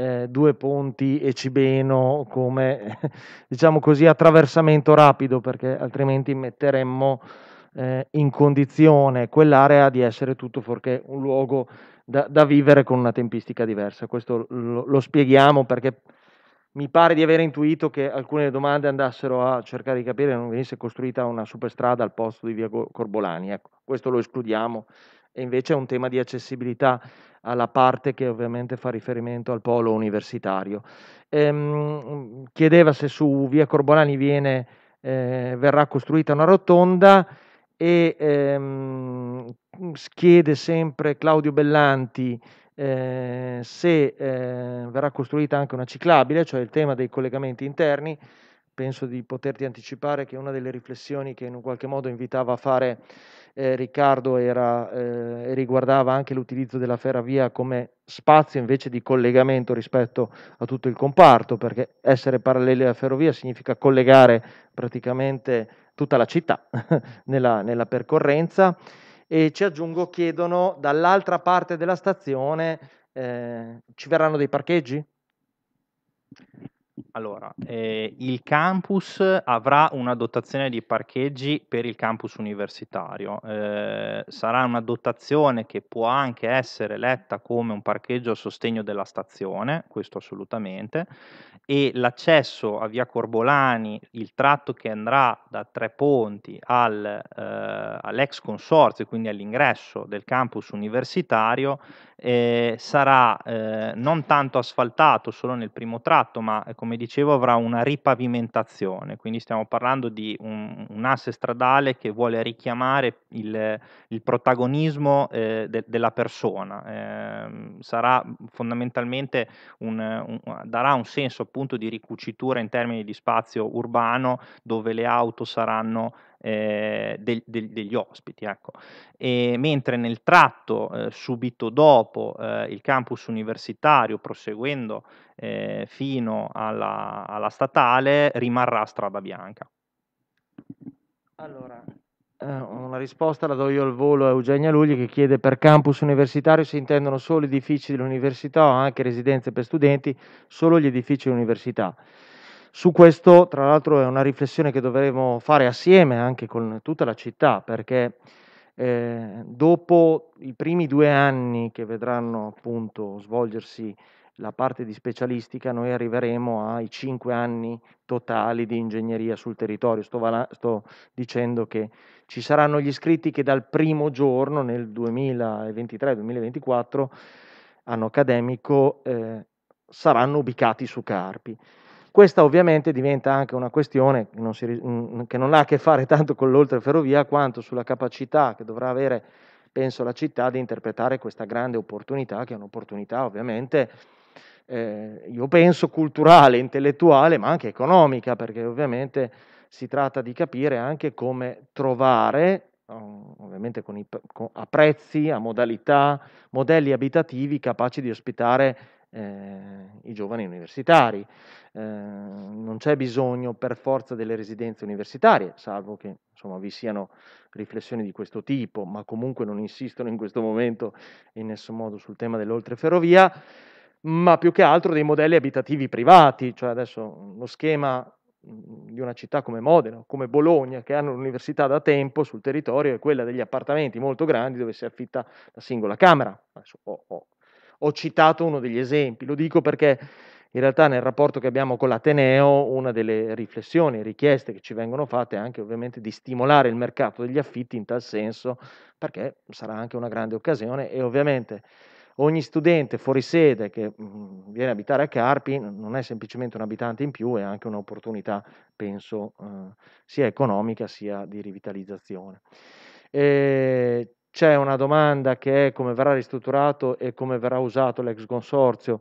eh, Due Ponti e Cibeno come [LAUGHS] diciamo così attraversamento rapido perché altrimenti metteremmo eh, in condizione quell'area di essere tutto fuorché un luogo da, da vivere con una tempistica diversa. Questo lo, lo spieghiamo perché mi pare di aver intuito che alcune domande andassero a cercare di capire non venisse costruita una superstrada al posto di via Corbolani. Ecco, questo lo escludiamo e invece è un tema di accessibilità alla parte che ovviamente fa riferimento al polo universitario. Ehm, chiedeva se su via Corbolani viene, eh, verrà costruita una rotonda e ehm, chiede sempre Claudio Bellanti eh, se eh, verrà costruita anche una ciclabile, cioè il tema dei collegamenti interni. Penso di poterti anticipare che una delle riflessioni che in un qualche modo invitava a fare eh, Riccardo era, eh, riguardava anche l'utilizzo della ferrovia come spazio invece di collegamento rispetto a tutto il comparto, perché essere paralleli alla ferrovia significa collegare praticamente tutta la città [LAUGHS] nella, nella percorrenza. E ci aggiungo, chiedono dall'altra parte della stazione eh, ci verranno dei parcheggi? Allora, eh, il campus avrà una dotazione di parcheggi per il campus universitario, eh, sarà una dotazione che può anche essere letta come un parcheggio a sostegno della stazione, questo assolutamente, e l'accesso a via Corbolani, il tratto che andrà da Tre Ponti al, eh, all'ex consorzio, quindi all'ingresso del campus universitario, eh, sarà eh, non tanto asfaltato solo nel primo tratto, ma eh, come come dicevo, avrà una ripavimentazione, quindi stiamo parlando di un, un asse stradale che vuole richiamare il, il protagonismo eh, de, della persona. Eh, sarà fondamentalmente un, un, darà un senso appunto di ricucitura in termini di spazio urbano dove le auto saranno eh, de- de- degli ospiti. Ecco. mentre nel tratto eh, subito dopo eh, il campus universitario, proseguendo eh, fino alla, alla, statale, rimarrà strada bianca. Allora, eh, una risposta la do io al volo a Eugenia Lugli che chiede per campus universitario se intendono solo edifici dell'università o anche residenze per studenti, solo gli edifici dell'università. Su questo, tra l'altro, è una riflessione che dovremo fare assieme anche con tutta la città, perché eh, dopo i primi due anni che vedranno appunto svolgersi la parte di specialistica, noi arriveremo ai cinque anni totali di ingegneria sul territorio. Sto, vala- sto, dicendo che ci saranno gli iscritti che dal primo giorno, nel 2023-2024, anno accademico, eh, saranno ubicati su Carpi. Questa ovviamente diventa anche una questione che non, si, mm, mm, che non, ha a che fare tanto con l'oltreferrovia quanto sulla capacità che dovrà avere, penso, la città di interpretare questa grande opportunità, che è un'opportunità ovviamente, eh, io penso, culturale, intellettuale, ma anche economica, perché ovviamente si tratta di capire anche come trovare oh, ovviamente con i, con, a prezzi, a modalità, modelli abitativi capaci di ospitare eh, i giovani universitari. Ehm, non c'è bisogno per forza delle residenze universitarie, salvo che insomma, vi siano riflessioni di questo tipo, ma comunque non insistono in questo momento in nessun modo sul tema dell'oltreferrovia, ma più che altro dei modelli abitativi privati, cioè adesso mhmm, lo schema mhmm, di una città come Modena, come Bologna, che hanno l'università da tempo sul territorio, è quella degli appartamenti molto grandi dove si affitta la singola camera. Adesso ho, ho, ho citato uno degli esempi, lo dico perché in realtà nel rapporto che abbiamo con l'Ateneo, una delle riflessioni, richieste che ci vengono fatte è anche ovviamente di stimolare il mercato degli affitti in tal senso, perché sarà anche una grande occasione e ovviamente ogni studente fuori sede che mm, viene a abitare a Carpi non è semplicemente un abitante in più, è anche un'opportunità, penso, eh, sia economica sia di rivitalizzazione. E c'è una domanda che è come verrà ristrutturato e come verrà usato l'ex consorzio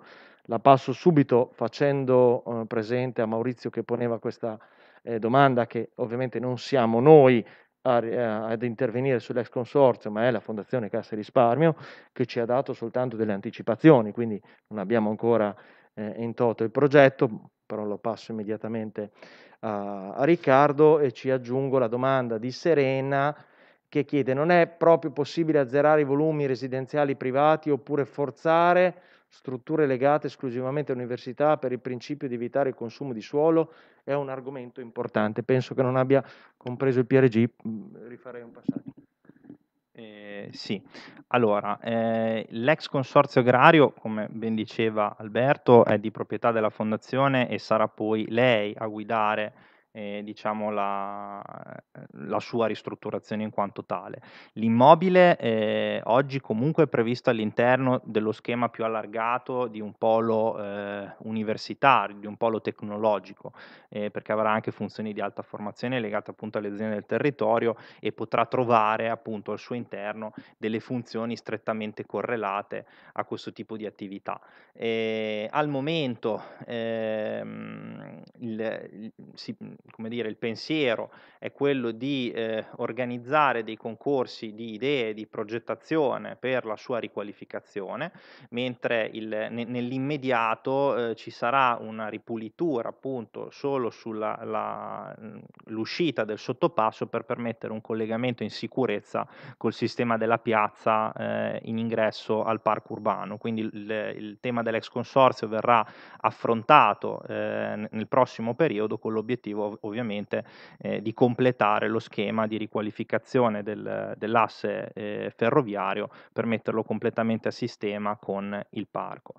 la passo subito facendo eh, presente a Maurizio che poneva questa eh, domanda, che ovviamente non siamo noi a, a, eh, ad intervenire sull'ex consorzio, ma è la Fondazione Cassa e Risparmio, che ci ha dato soltanto delle anticipazioni, quindi non abbiamo ancora eh, in toto il progetto, però lo passo immediatamente a, a Riccardo e ci aggiungo la domanda di Serena che chiede non è proprio possibile azzerare i volumi residenziali privati oppure forzare strutture legate esclusivamente all'università per il principio di evitare il consumo di suolo è un argomento importante. Penso che non abbia compreso il PRG, mm, rifarei un passaggio. Eh, sì, allora eh, l'ex consorzio agrario, come ben diceva Alberto, è di proprietà della fondazione e sarà poi lei a guidare eh, diciamo la, la, sua ristrutturazione in quanto tale. L'immobile eh, oggi comunque è previsto all'interno dello schema più allargato di un polo eh, universitario, di un polo tecnologico, eh, perché avrà anche funzioni di alta formazione legate appunto alle aziende del territorio e potrà trovare appunto al suo interno delle funzioni strettamente correlate a questo tipo di attività. Eh, al momento ehm, il, il, si, come dire, il pensiero è quello di eh, organizzare dei concorsi di idee, di progettazione per la sua riqualificazione, mentre il, ne, nell'immediato eh, ci sarà una ripulitura appunto solo sull'uscita mm, del sottopasso per permettere un collegamento in sicurezza col sistema della piazza eh, in ingresso al parco urbano. Quindi il, il tema dell'ex consorzio verrà affrontato eh, nel prossimo periodo con l'obiettivo ov- ovviamente eh, di completare lo schema di riqualificazione del, dell'asse eh, ferroviario per metterlo completamente a sistema con il parco.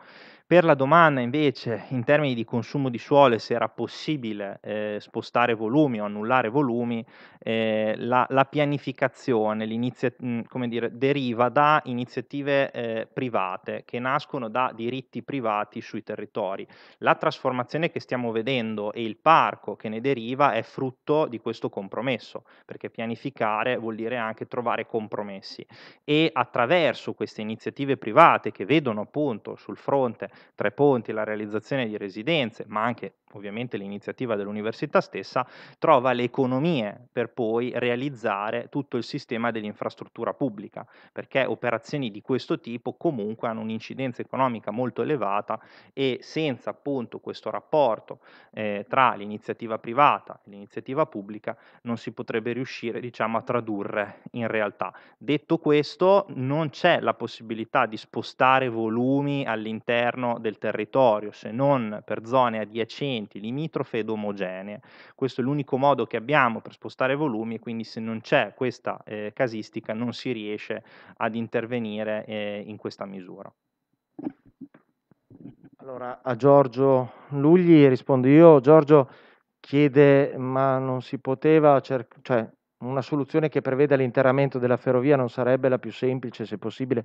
Per la domanda invece, in termini di consumo di suolo, se era possibile eh, spostare volumi o annullare volumi, eh, la, la, pianificazione mh, mm, dire, deriva da iniziative eh, private che nascono da diritti privati sui territori. La trasformazione che stiamo vedendo e il parco che ne deriva è frutto di questo compromesso, perché pianificare vuol dire anche trovare compromessi e attraverso queste iniziative private che vedono appunto sul fronte Tre Ponti, la realizzazione di residenze, ma anche ovviamente l'iniziativa dell'università stessa, trova le economie per poi realizzare tutto il sistema dell'infrastruttura pubblica, perché operazioni di questo tipo comunque hanno un'incidenza economica molto elevata e senza appunto questo rapporto eh, tra l'iniziativa privata e l'iniziativa pubblica non si potrebbe riuscire diciamo, a tradurre in realtà. Detto questo, non c'è la possibilità di spostare volumi all'interno del territorio se non per zone adiacenti componenti limitrofe ed omogenee. Questo è l'unico modo che abbiamo per spostare volumi e quindi se non c'è questa eh, casistica non si riesce ad intervenire eh, in questa misura. Allora, a Giorgio Lugli rispondo io. Giorgio chiede, ma non si poteva, cioè una soluzione che preveda l'interramento della ferrovia non sarebbe la più semplice, se possibile,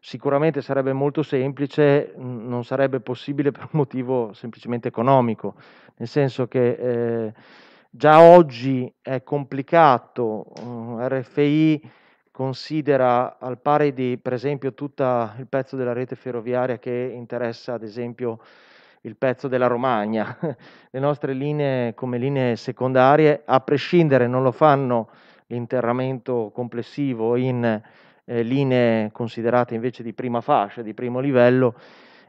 sicuramente sarebbe molto semplice, non sarebbe possibile per un motivo semplicemente economico, nel senso che eh, già oggi è complicato, mm, RFI considera al pari di per esempio tutto il pezzo della rete ferroviaria che interessa ad esempio il pezzo della Romagna, [LAUGHS] le nostre linee come linee secondarie, a prescindere non lo fanno l'interramento complessivo in eh, linee considerate invece di prima fascia, di primo livello,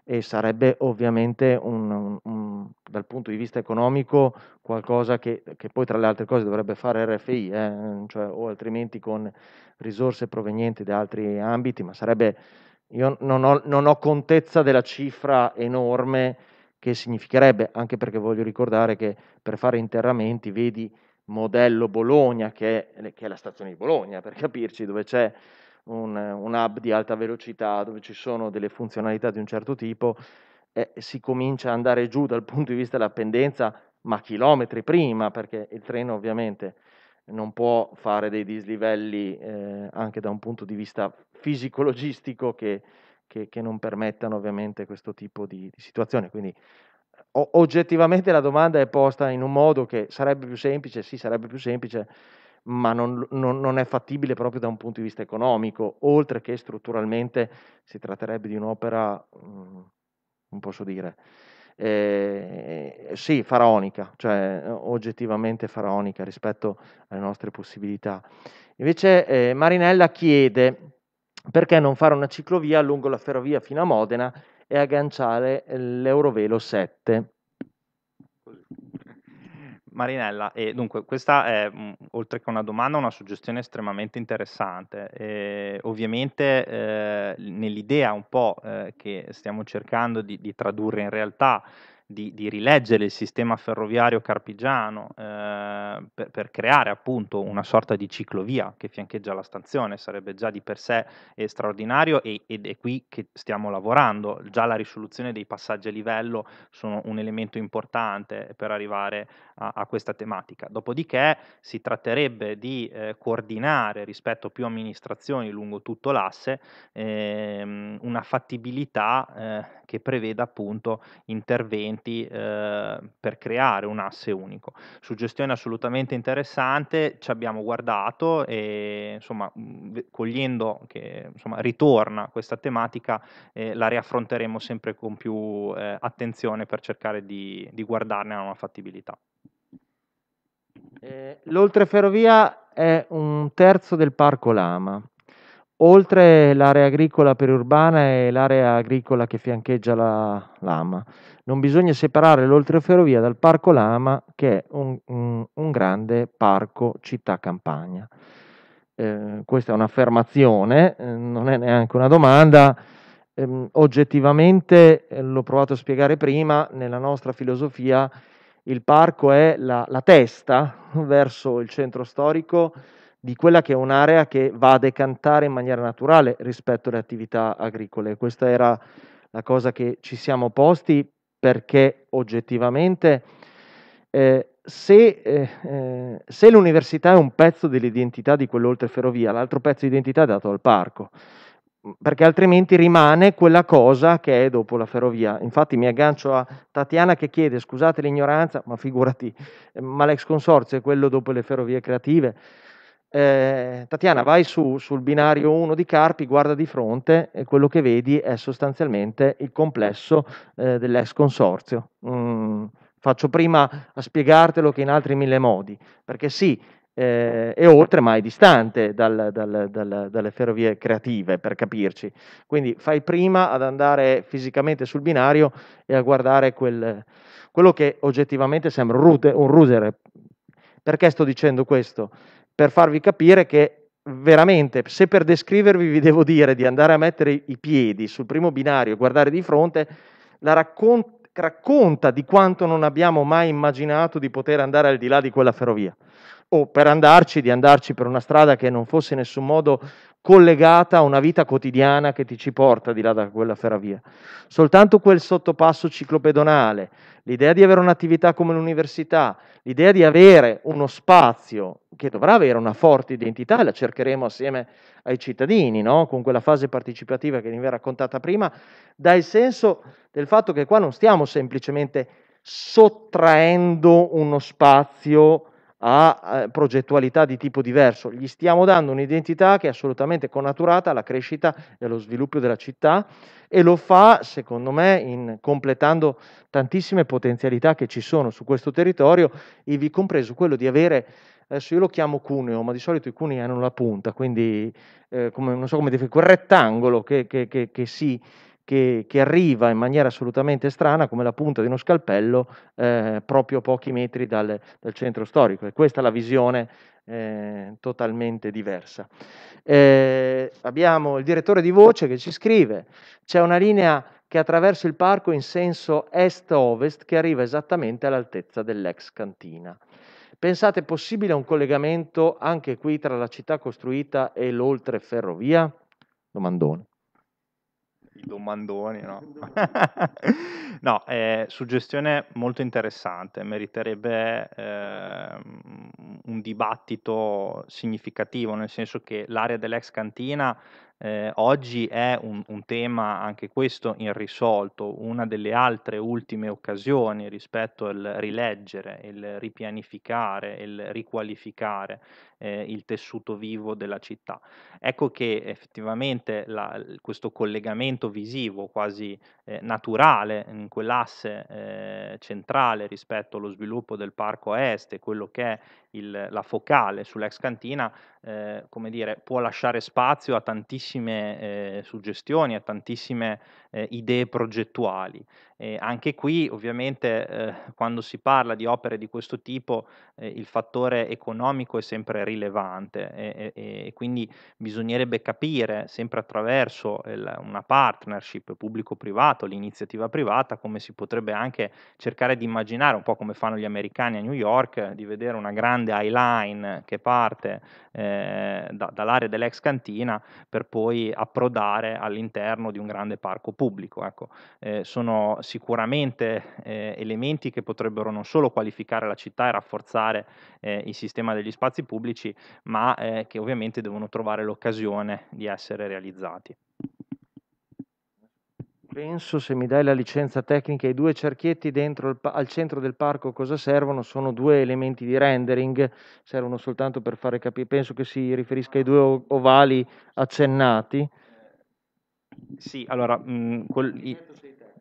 e sarebbe ovviamente un, un, un, dal punto di vista economico qualcosa che, che, poi tra le altre cose dovrebbe fare RFI, eh, cioè, o altrimenti con risorse provenienti da altri ambiti, ma sarebbe, io non ho, non ho contezza della cifra enorme che significherebbe, anche perché voglio ricordare che per fare interramenti vedi modello Bologna, che è, che è la stazione di Bologna, per capirci, dove c'è un, un hub di alta velocità dove ci sono delle funzionalità di un certo tipo, eh, si comincia ad andare giù dal punto di vista della pendenza, ma chilometri prima, perché il treno ovviamente non può fare dei dislivelli eh, anche da un punto di vista fisicologistico che, che, che non permettano ovviamente questo tipo di, di situazione. Quindi o, oggettivamente la domanda è posta in un modo che sarebbe più semplice, sì sarebbe più semplice, ma non, non, non, è fattibile proprio da un punto di vista economico, oltre che strutturalmente si tratterebbe di un'opera, mm, non posso dire, eh, sì, faraonica, cioè eh, oggettivamente faraonica rispetto alle nostre possibilità. Invece eh, Marinella chiede perché non fare una ciclovia lungo la ferrovia fino a Modena e agganciare l'Eurovelo 7. Marinella, e dunque questa è mm, oltre che una domanda una suggestione estremamente interessante. E, eh, ovviamente eh, nell'idea un po' eh, che stiamo cercando di, di tradurre in realtà di, di rileggere il sistema ferroviario carpigiano eh, per, per, creare appunto una sorta di ciclovia che fiancheggia la stazione sarebbe già di per sé straordinario e, ed è qui che stiamo lavorando. Già la risoluzione dei passaggi a livello sono un elemento importante per arrivare a, a questa tematica. Dopodiché si tratterebbe di eh, coordinare rispetto a più amministrazioni lungo tutto l'asse ehm, una fattibilità eh, che preveda appunto interventi strumenti eh, per creare un asse unico. Suggestione assolutamente interessante, ci abbiamo guardato e insomma mhmm, cogliendo che insomma, ritorna questa tematica eh, la riaffronteremo sempre con più eh, attenzione per cercare di, di guardarne una fattibilità. Eh, L'oltreferrovia è un terzo del parco Lama oltre l'area agricola periurbana e l'area agricola che fiancheggia la Lama. Non bisogna separare l'oltreferrovia dal Parco Lama, che è un, un, un grande parco città-campagna. Eh, questa è un'affermazione, eh, non è neanche una domanda. Ehm, eh, oggettivamente, l'ho provato a spiegare prima, nella nostra filosofia il parco è la, la testa [LAUGHS] verso il centro storico, di quella che è un'area che va a decantare in maniera naturale rispetto alle attività agricole. Questa era la cosa che ci siamo posti perché oggettivamente eh, se, eh, eh se, l'università è un pezzo dell'identità di quell'oltre ferrovia, l'altro pezzo di identità è dato al parco, mm, perché altrimenti rimane quella cosa che è dopo la ferrovia. Infatti mi aggancio a Tatiana che chiede, scusate l'ignoranza, ma figurati, eh, ma l'ex consorzio è quello dopo le ferrovie creative eh, Tatiana, vai su, sul binario 1 di Carpi, guarda di fronte e quello che vedi è sostanzialmente il complesso eh, dell'ex consorzio. Mm, faccio prima a spiegartelo che in altri mille modi, perché sì, eh, è oltre ma è distante dal, dal, dal, dalle ferrovie creative, per capirci. Quindi fai prima ad andare fisicamente sul binario e a guardare quel, quello che oggettivamente sembra un rudere. Perché sto dicendo questo? per farvi capire che veramente, se per descrivervi vi devo dire di andare a mettere i piedi sul primo binario e guardare di fronte, la raccont- racconta di quanto non abbiamo mai immaginato di poter andare al di là di quella ferrovia o per andarci, di andarci per una strada che non fosse in nessun modo collegata a una vita quotidiana che ti ci porta di là da quella ferrovia. Soltanto quel sottopasso ciclopedonale, l'idea di avere un'attività come l'università, l'idea di avere uno spazio che dovrà avere una forte identità, la cercheremo assieme ai cittadini, no? con quella fase partecipativa che mi è raccontata prima, dà il senso del fatto che qua non stiamo semplicemente sottraendo uno spazio ha progettualità di tipo diverso. Gli stiamo dando un'identità che è assolutamente connaturata alla crescita e allo sviluppo della città e lo fa, secondo me, in, completando tantissime potenzialità che ci sono su questo territorio, ivi compreso quello di avere adesso io lo chiamo cuneo, ma di solito i cunei hanno la punta, quindi eh, come, non so come definire, quel rettangolo che, che, che, che si che, che, arriva in maniera assolutamente strana, come la punta di uno scalpello, eh, proprio a pochi metri dal, dal, centro storico. E questa è la visione eh, totalmente diversa. Eh, abbiamo il direttore di voce che ci scrive, c'è una linea che attraversa il parco in senso est-ovest che arriva esattamente all'altezza dell'ex cantina. Pensate possibile un collegamento anche qui tra la città costruita e l'oltreferrovia? Domandone i domandoni, no? [LAUGHS] no, eh, suggestione molto interessante, meriterebbe eh, un dibattito significativo, nel senso che l'area dell'ex cantina eh, oggi è un, un, tema anche questo irrisolto, una delle altre ultime occasioni rispetto al rileggere, il ripianificare, il riqualificare eh, il tessuto vivo della città. Ecco che effettivamente la, questo collegamento visivo quasi eh, naturale in quell'asse eh, centrale rispetto allo sviluppo del parco est e quello che è il, la focale sull'ex cantina, eh, come dire, può lasciare spazio a tantissime eh, suggestioni, a tantissime eh, idee progettuali. Eh, anche qui ovviamente eh, quando si parla di opere di questo tipo eh, il fattore economico è sempre rilevante e, e, e quindi bisognerebbe capire sempre attraverso il, una partnership pubblico-privato, l'iniziativa privata, come si potrebbe anche cercare di immaginare, un po' come fanno gli americani a New York, di vedere una grande high line che parte eh, da, dall'area dell'ex cantina per poi approdare all'interno di un grande parco pubblico. Ecco. Eh, sono sicuramente eh, elementi che potrebbero non solo qualificare la città e rafforzare eh, il sistema degli spazi pubblici, ma eh, che ovviamente devono trovare l'occasione di essere realizzati. Penso, se mi dai la licenza tecnica, i due cerchietti dentro il, al centro del parco cosa servono? Sono due elementi di rendering, servono soltanto per fare capire, penso che si riferisca ai due ovali accennati. Sì, allora... Mh, col, i,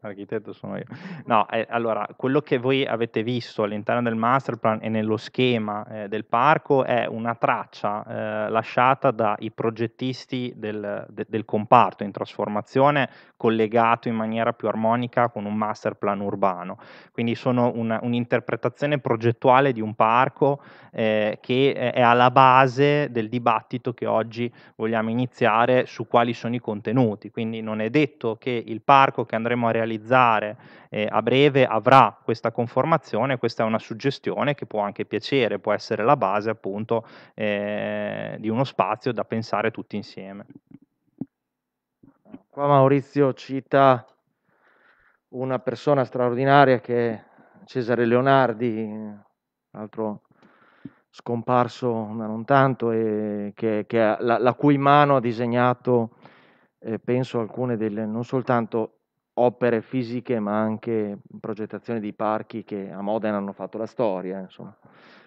l'architetto sono io. No, eh, allora, quello che voi avete visto all'interno del master plan e nello schema eh, del parco è una traccia eh, lasciata dai progettisti del, de, del, comparto in trasformazione collegato in maniera più armonica con un master plan urbano. Quindi sono una, un'interpretazione progettuale di un parco eh, che è alla base del dibattito che oggi vogliamo iniziare su quali sono i contenuti. Quindi non è detto che il parco che andremo a realizzare realizzare eh, a breve avrà questa conformazione, questa è una suggestione che può anche piacere, può essere la base appunto eh, di uno spazio da pensare tutti insieme. Qua Maurizio cita una persona straordinaria che è Cesare Leonardi, altro scomparso da non tanto, e che, che la, la, cui mano ha disegnato, eh, penso, alcune delle, non soltanto opere fisiche ma anche progettazione di parchi che a Modena hanno fatto la storia, insomma.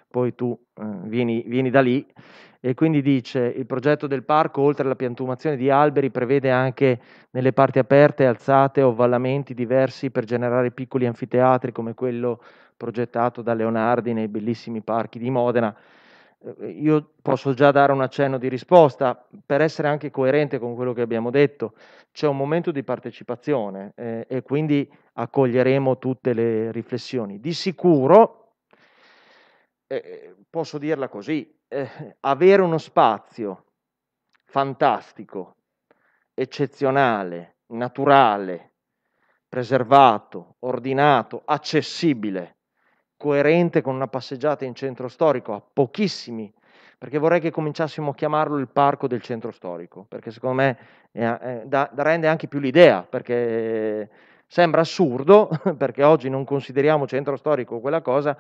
Poi tu eh, vieni, vieni, da lì e quindi dice il progetto del parco, oltre alla piantumazione di alberi, prevede anche nelle parti aperte alzate o vallamenti diversi per generare piccoli anfiteatri come quello progettato da Leonardi nei bellissimi parchi di Modena. Eh, eh, io posso già dare un accenno di risposta per essere anche coerente con quello che abbiamo detto. C'è un momento di partecipazione eh, e quindi accoglieremo tutte le riflessioni. Di sicuro, eh, posso dirla così, eh, avere uno spazio fantastico, eccezionale, naturale, preservato, ordinato, accessibile coerente con una passeggiata in centro storico, a pochissimi, perché vorrei che cominciassimo a chiamarlo il parco del centro storico, perché secondo me è, è, da, rende anche più l'idea, perché sembra assurdo, [LAUGHS] perché oggi non consideriamo centro storico quella cosa,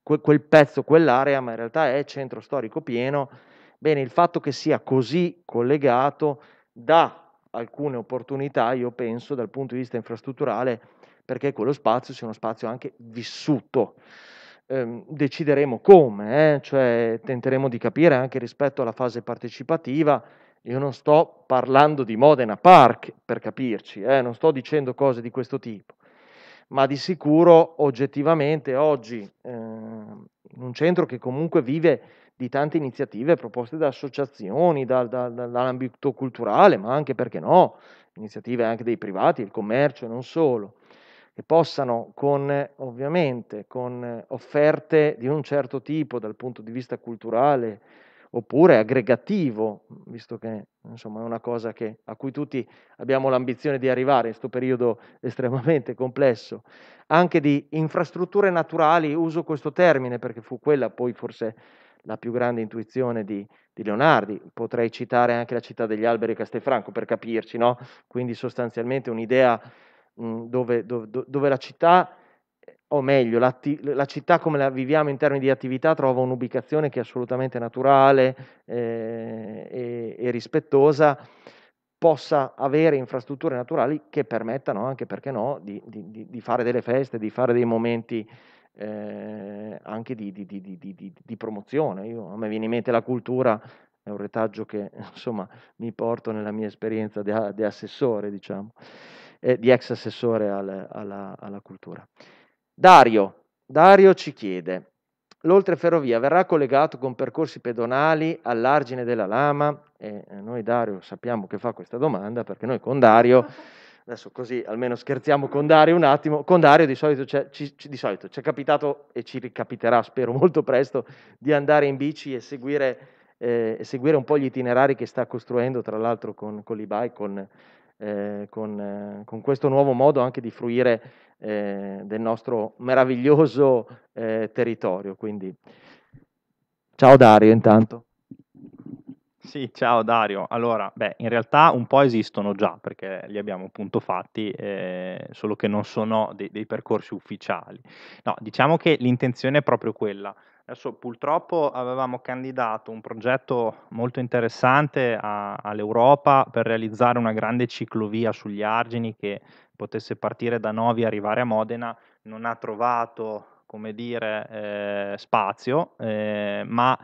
quel, quel pezzo, quell'area, ma in realtà è centro storico pieno. Bene, il fatto che sia così collegato dà alcune opportunità, io penso, dal punto di vista infrastrutturale, perché quello spazio sia uno spazio anche vissuto. Ehm, decideremo come, eh? cioè tenteremo di capire anche rispetto alla fase partecipativa. Io non sto parlando di Modena Park per capirci, eh? non sto dicendo cose di questo tipo, ma di sicuro oggettivamente oggi ehm, in un centro che comunque vive di tante iniziative proposte da associazioni, da, da, dall'ambito culturale, ma anche perché no, iniziative anche dei privati, il commercio e non solo che possano con, ovviamente, con offerte di un certo tipo dal punto di vista culturale oppure aggregativo, visto che insomma, è una cosa che, a cui tutti abbiamo l'ambizione di arrivare in questo periodo estremamente complesso, anche di infrastrutture naturali, uso questo termine perché fu quella poi forse la più grande intuizione di, di, Leonardi. Potrei citare anche la città degli alberi e Castelfranco per capirci, no? Quindi sostanzialmente un'idea dove, dove, dove, la città, o meglio, la, la, città come la viviamo in termini di attività trova un'ubicazione che è assolutamente naturale eh, e, e, rispettosa, possa avere infrastrutture naturali che permettano, anche perché no, di, di, di fare delle feste, di fare dei momenti eh, anche di, di promozione. Io, a me viene in mente la cultura, è un retaggio che insomma mi porto nella mia esperienza di, assessore, diciamo eh, di ex assessore al, alla, alla cultura. Dario, Dario ci chiede, l'oltreferrovia verrà collegato con percorsi pedonali all'argine della lama? E eh, noi Dario sappiamo che fa questa domanda perché noi con Dario, [LAUGHS] adesso così almeno scherziamo con Dario un attimo, con Dario di solito, ci, di solito ci è capitato e ci ricapiterà spero molto presto di andare in bici e seguire, eh, seguire un po' gli itinerari che sta costruendo tra l'altro con, con l'e-bike, con eh, con, eh, con, questo nuovo modo anche di fruire eh, del nostro meraviglioso eh, territorio. Quindi, ciao Dario intanto. Sì, ciao Dario. Allora, beh, in realtà un po' esistono già perché li abbiamo appunto fatti, eh, solo che non sono dei, dei, percorsi ufficiali. No, diciamo che l'intenzione è proprio quella Adesso purtroppo avevamo candidato un progetto molto interessante a, all'Europa per realizzare una grande ciclovia sugli argini che potesse partire da Novi e arrivare a Modena, non ha trovato come dire, eh, spazio, eh, ma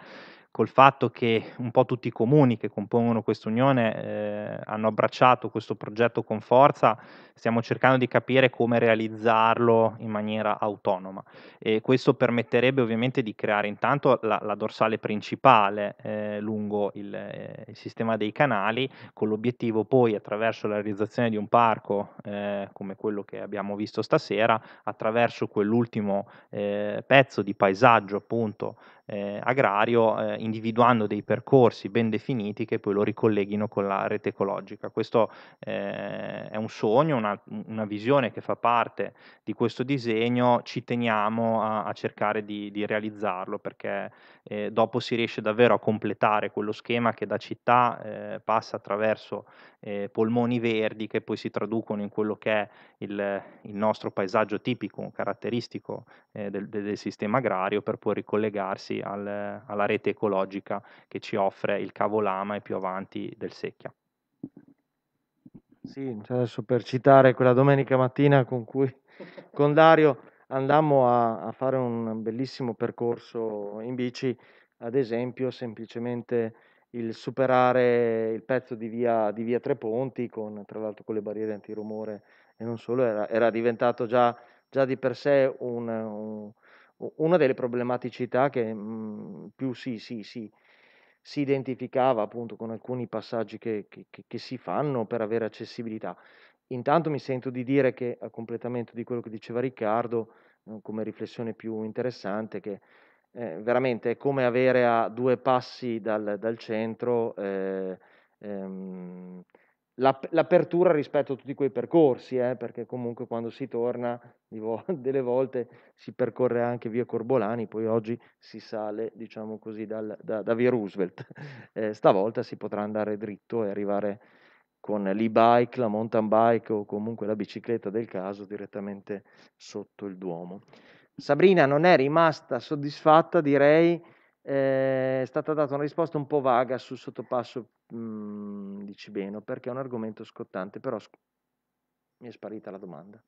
col fatto che un po' tutti i comuni che compongono questa unione eh, hanno abbracciato questo progetto con forza, stiamo cercando di capire come realizzarlo in maniera autonoma e questo permetterebbe ovviamente di creare intanto la, la dorsale principale eh, lungo il, eh, il, sistema dei canali con l'obiettivo poi attraverso la realizzazione di un parco eh, come quello che abbiamo visto stasera, attraverso quell'ultimo eh, pezzo di paesaggio appunto eh, agrario eh, individuando dei percorsi ben definiti che poi lo ricolleghino con la rete ecologica. Questo eh, è un sogno, una, una, visione che fa parte di questo disegno, ci teniamo a, a cercare di, di realizzarlo perché eh, dopo si riesce davvero a completare quello schema che da città eh, passa attraverso eh, polmoni verdi che poi si traducono in quello che è il, il nostro paesaggio tipico, caratteristico eh, del, del, sistema agrario per poi ricollegarsi al, alla rete ecologica che ci offre il Cavolama e più avanti del Secchia. Sì, cioè, adesso per citare quella domenica mattina con cui con Dario andammo a a fare un bellissimo percorso in bici, ad esempio semplicemente il superare il pezzo di via di via Tre Ponti con tra l'altro con le barriere antirumore e non solo, era era diventato già già di per sé un u una delle problematicità che, mhmm, più si si si si identificava appunto con alcuni passaggi che che che si fanno per avere accessibilità. Intanto mi sento di dire che, a completamento di quello che diceva Riccardo, uhm, come riflessione più interessante, che eh, veramente è come avere a due passi dal, dal centro eh, ehm, l'apertura rispetto a tutti quei percorsi, eh, perché comunque quando si torna [LAUGHS] delle volte si percorre anche via Corbolani, poi oggi si sale, diciamo così, dal, da, da, via Roosevelt. [LAUGHS] Eh, stavolta si potrà andare dritto e arrivare con l'e-bike, la mountain bike o comunque la bicicletta del caso direttamente sotto il Duomo. Sabrina non è rimasta soddisfatta, direi, eh, è stata data una risposta un po' vaga sul sottopasso mh, mm, di Cibeno perché è un argomento scottante, però sc- mi è sparita la domanda.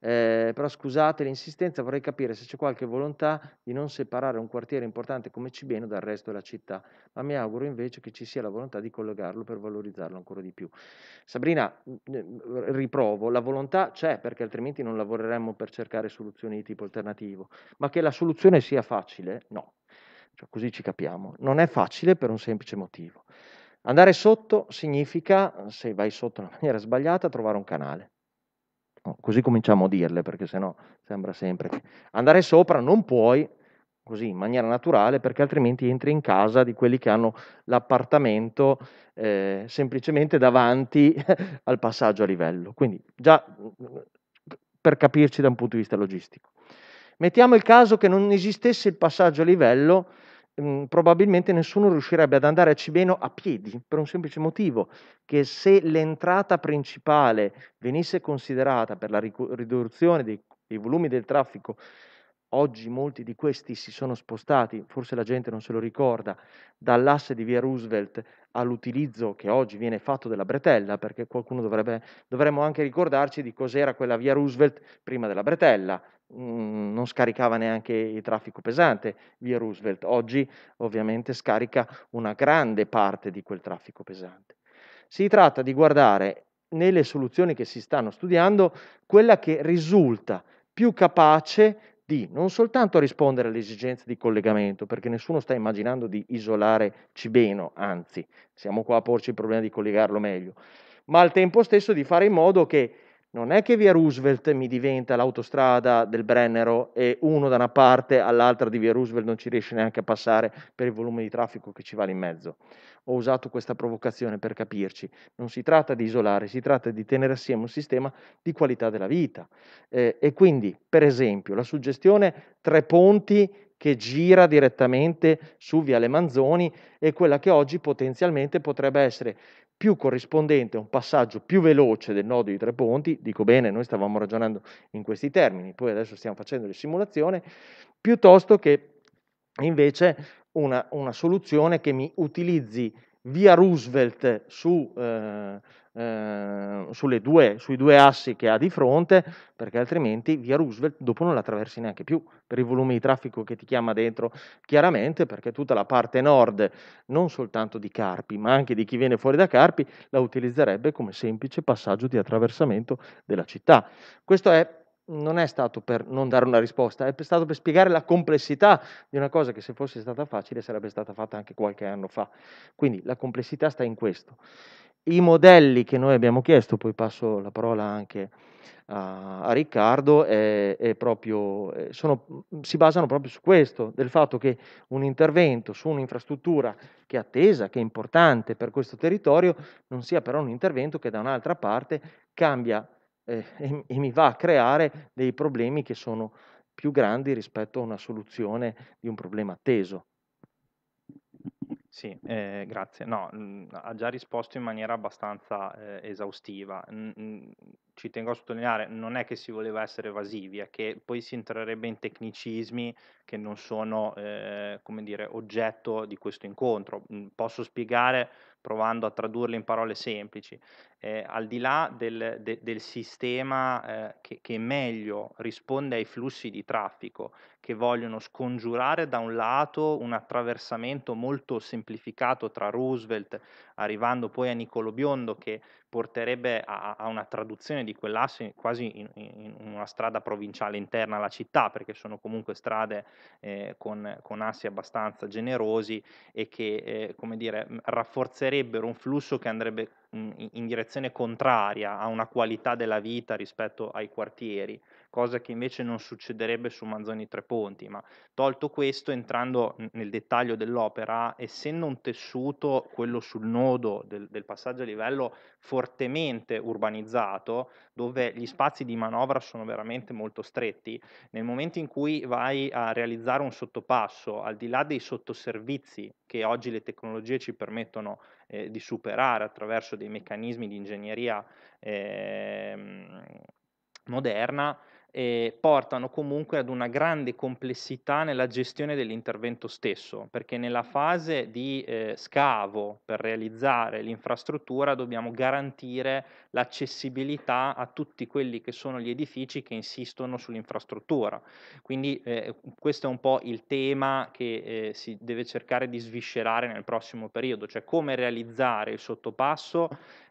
Eh, però scusate l'insistenza, vorrei capire se c'è qualche volontà di non separare un quartiere importante come Cibeno dal resto della città, ma mi auguro invece che ci sia la volontà di collegarlo per valorizzarlo ancora di più. Sabrina, mm, eh, riprovo, la volontà c'è perché altrimenti non lavoreremmo per cercare soluzioni di tipo alternativo, ma che la soluzione sia facile, no. Cioè, così ci capiamo, non è facile per un semplice motivo. Andare sotto significa, se vai sotto in maniera sbagliata, trovare un canale. Così cominciamo a dirle, perché sennò sembra sempre che andare sopra non puoi, così in maniera naturale perché altrimenti entri in casa di quelli che hanno l'appartamento eh, semplicemente davanti [LAUGHS] al passaggio a livello. Quindi già per capirci da un punto di vista logistico. Mettiamo il caso che non esistesse il passaggio a livello Ehm, probabilmente nessuno riuscirebbe ad andare a Cibeno a piedi, per un semplice motivo, che se l'entrata principale venisse considerata per la riduzione dei, dei volumi del traffico Oggi molti di questi si sono spostati, forse la gente non se lo ricorda, dall'asse di via Roosevelt all'utilizzo che oggi viene fatto della bretella, perché qualcuno dovrebbe, dovremmo anche ricordarci di cos'era quella via Roosevelt prima della bretella. Mm, non scaricava neanche il traffico pesante via Roosevelt. Oggi ovviamente scarica una grande parte di quel traffico pesante. Si tratta di guardare nelle soluzioni che si stanno studiando quella che risulta più capace di non soltanto rispondere alle esigenze di collegamento, perché nessuno sta immaginando di isolare Cibeno, anzi siamo qua a porci il problema di collegarlo meglio, ma al tempo stesso di fare in modo che non è che via Roosevelt mi diventa l'autostrada del Brennero e uno da una parte all'altra di via Roosevelt non ci riesce neanche a passare per il volume di traffico che ci va vale in mezzo. Ho usato questa provocazione per capirci. Non si tratta di isolare, si tratta di tenere assieme un sistema di qualità della vita. Eh, e quindi, per esempio, la suggestione tre ponti che gira direttamente su Viale Manzoni è quella che oggi potenzialmente potrebbe essere più corrispondente a un passaggio più veloce del nodo di tre ponti, dico bene, noi stavamo ragionando in questi termini, poi adesso stiamo facendo le simulazioni, piuttosto che invece una, una soluzione che mi utilizzi via Roosevelt su, eh, eh, due, sui due assi che ha di fronte, perché altrimenti via Roosevelt dopo non la attraversi neanche più per il volume di traffico che ti chiama dentro, chiaramente perché tutta la parte nord, non soltanto di Carpi, ma anche di chi viene fuori da Carpi, la utilizzerebbe come semplice passaggio di attraversamento della città. Questo è non è stato per non dare una risposta, è stato per spiegare la complessità di una cosa che se fosse stata facile sarebbe stata fatta anche qualche anno fa. Quindi la complessità sta in questo. I modelli che noi abbiamo chiesto, poi passo la parola anche a, a Riccardo, è, è proprio, eh, sono, mm, si basano proprio su questo, del fatto che un intervento su un'infrastruttura che è attesa, che è importante per questo territorio, non sia però un intervento che da un'altra parte cambia eh, e, e, mi va a creare dei problemi che sono più grandi rispetto a una soluzione di un problema teso. Sì, eh, grazie. No, mh, ha già risposto in maniera abbastanza eh, esaustiva. Mh, mh, ci tengo a sottolineare, non è che si voleva essere evasivi, è che poi si entrerebbe in tecnicismi che non sono, eh, come dire, oggetto di questo incontro. Mm, posso spiegare provando a tradurle in parole semplici. Eh, al di là del, de, del sistema eh, che, che, meglio risponde ai flussi di traffico, che vogliono scongiurare da un lato un attraversamento molto semplificato tra Roosevelt, arrivando poi a Niccolo Biondo, che porterebbe a, a una traduzione di quell'asse quasi in, in, una strada provinciale interna alla città, perché sono comunque strade eh, con, con, assi abbastanza generosi e che eh, come dire, rafforzerebbero un flusso che andrebbe mm, in, in direzione contraria a una qualità della vita rispetto ai quartieri cosa che invece non succederebbe su Manzoni Tre Ponti, ma tolto questo, entrando nel dettaglio dell'opera, essendo un tessuto, quello sul nodo del, del passaggio a livello, fortemente urbanizzato, dove gli spazi di manovra sono veramente molto stretti, nel momento in cui vai a realizzare un sottopasso, al di là dei sottoservizi che oggi le tecnologie ci permettono eh, di superare attraverso dei meccanismi di ingegneria eh, moderna, eh, portano comunque ad una grande complessità nella gestione dell'intervento stesso, perché nella fase di eh, scavo per realizzare l'infrastruttura dobbiamo garantire l'accessibilità a tutti quelli che sono gli edifici che insistono sull'infrastruttura. Quindi eh, questo è un po' il tema che ehm, si deve cercare di sviscerare nel prossimo periodo, cioè come realizzare il sottopasso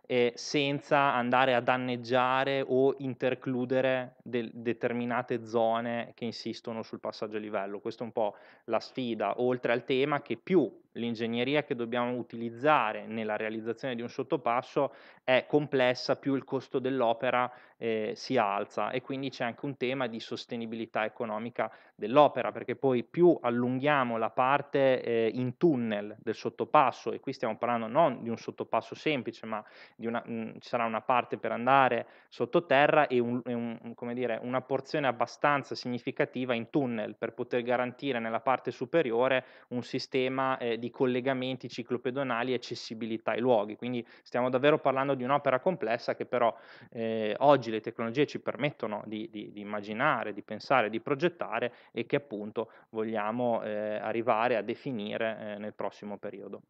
eh, senza andare a danneggiare o intercludere de- determinate zone che insistono sul passaggio a livello. Questa è un po' la sfida, oltre al tema che più l'ingegneria che dobbiamo utilizzare nella realizzazione di un sottopasso è complessa, più il costo dell'opera eh, si alza e quindi c'è anche un tema di sostenibilità economica dell'opera, perché poi più allunghiamo la parte eh, in tunnel del sottopasso, e qui stiamo parlando non di un sottopasso semplice, ma una, mh, mm, ci sarà una parte per andare sottoterra e, un, e un, dire, una porzione abbastanza significativa in tunnel per poter garantire nella parte superiore un sistema eh, di di collegamenti ciclopedonali accessibilità ai luoghi. Quindi stiamo davvero parlando di un'opera complessa che però eh, oggi le tecnologie ci permettono di, di, di, immaginare, di pensare, di progettare e che appunto vogliamo eh, arrivare a definire eh, nel prossimo periodo.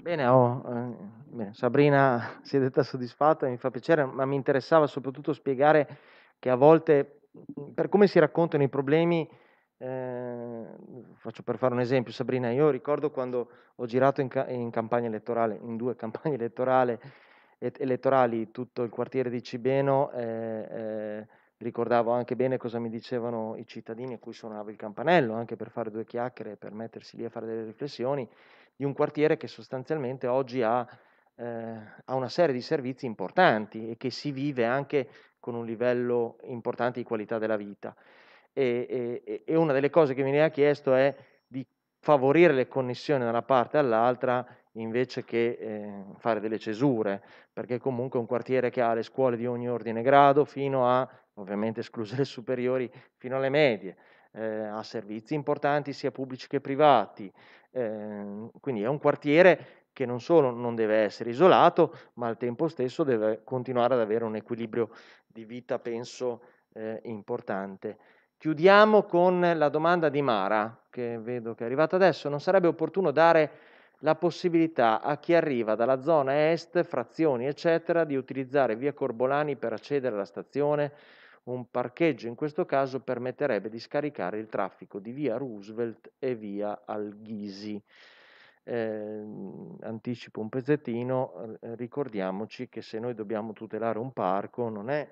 Bene, oh, bene, Sabrina [LAUGHS] si è detta soddisfatta, mi fa piacere, ma mi interessava soprattutto spiegare che a volte per come si raccontano i problemi eh, faccio per fare un esempio, Sabrina, io ricordo quando ho girato in, ca- in campagna elettorale, in due [LAUGHS] campagne elettorali, et- elettorali tutto il quartiere di Cibeno, eh, eh, ricordavo anche bene cosa mi dicevano i cittadini a cui suonavo il campanello, anche per fare due chiacchiere, per mettersi lì a fare delle riflessioni, di un quartiere che sostanzialmente oggi ha, eh, ha una serie di servizi importanti e che si vive anche con un livello importante di qualità della vita e, e, e una delle cose che mi viene chiesto è di favorire le connessioni da una parte all'altra invece che eh, fare delle cesure, perché comunque è un quartiere che ha le scuole di ogni ordine grado fino a, ovviamente escluse le superiori, fino alle medie, eh, ha servizi importanti sia pubblici che privati, eh, quindi è un quartiere che non solo non deve essere isolato, ma al tempo stesso deve continuare ad avere un equilibrio di vita, penso, eh, importante. Chiudiamo con la domanda di Mara, che vedo che è arrivata adesso. Non sarebbe opportuno dare la possibilità a chi arriva dalla zona est, frazioni, eccetera, di utilizzare via Corbolani per accedere alla stazione? Un parcheggio in questo caso permetterebbe di scaricare il traffico di via Roosevelt e via Alghisi. Eh, anticipo un pezzettino, eh, ricordiamoci che se noi dobbiamo tutelare un parco non è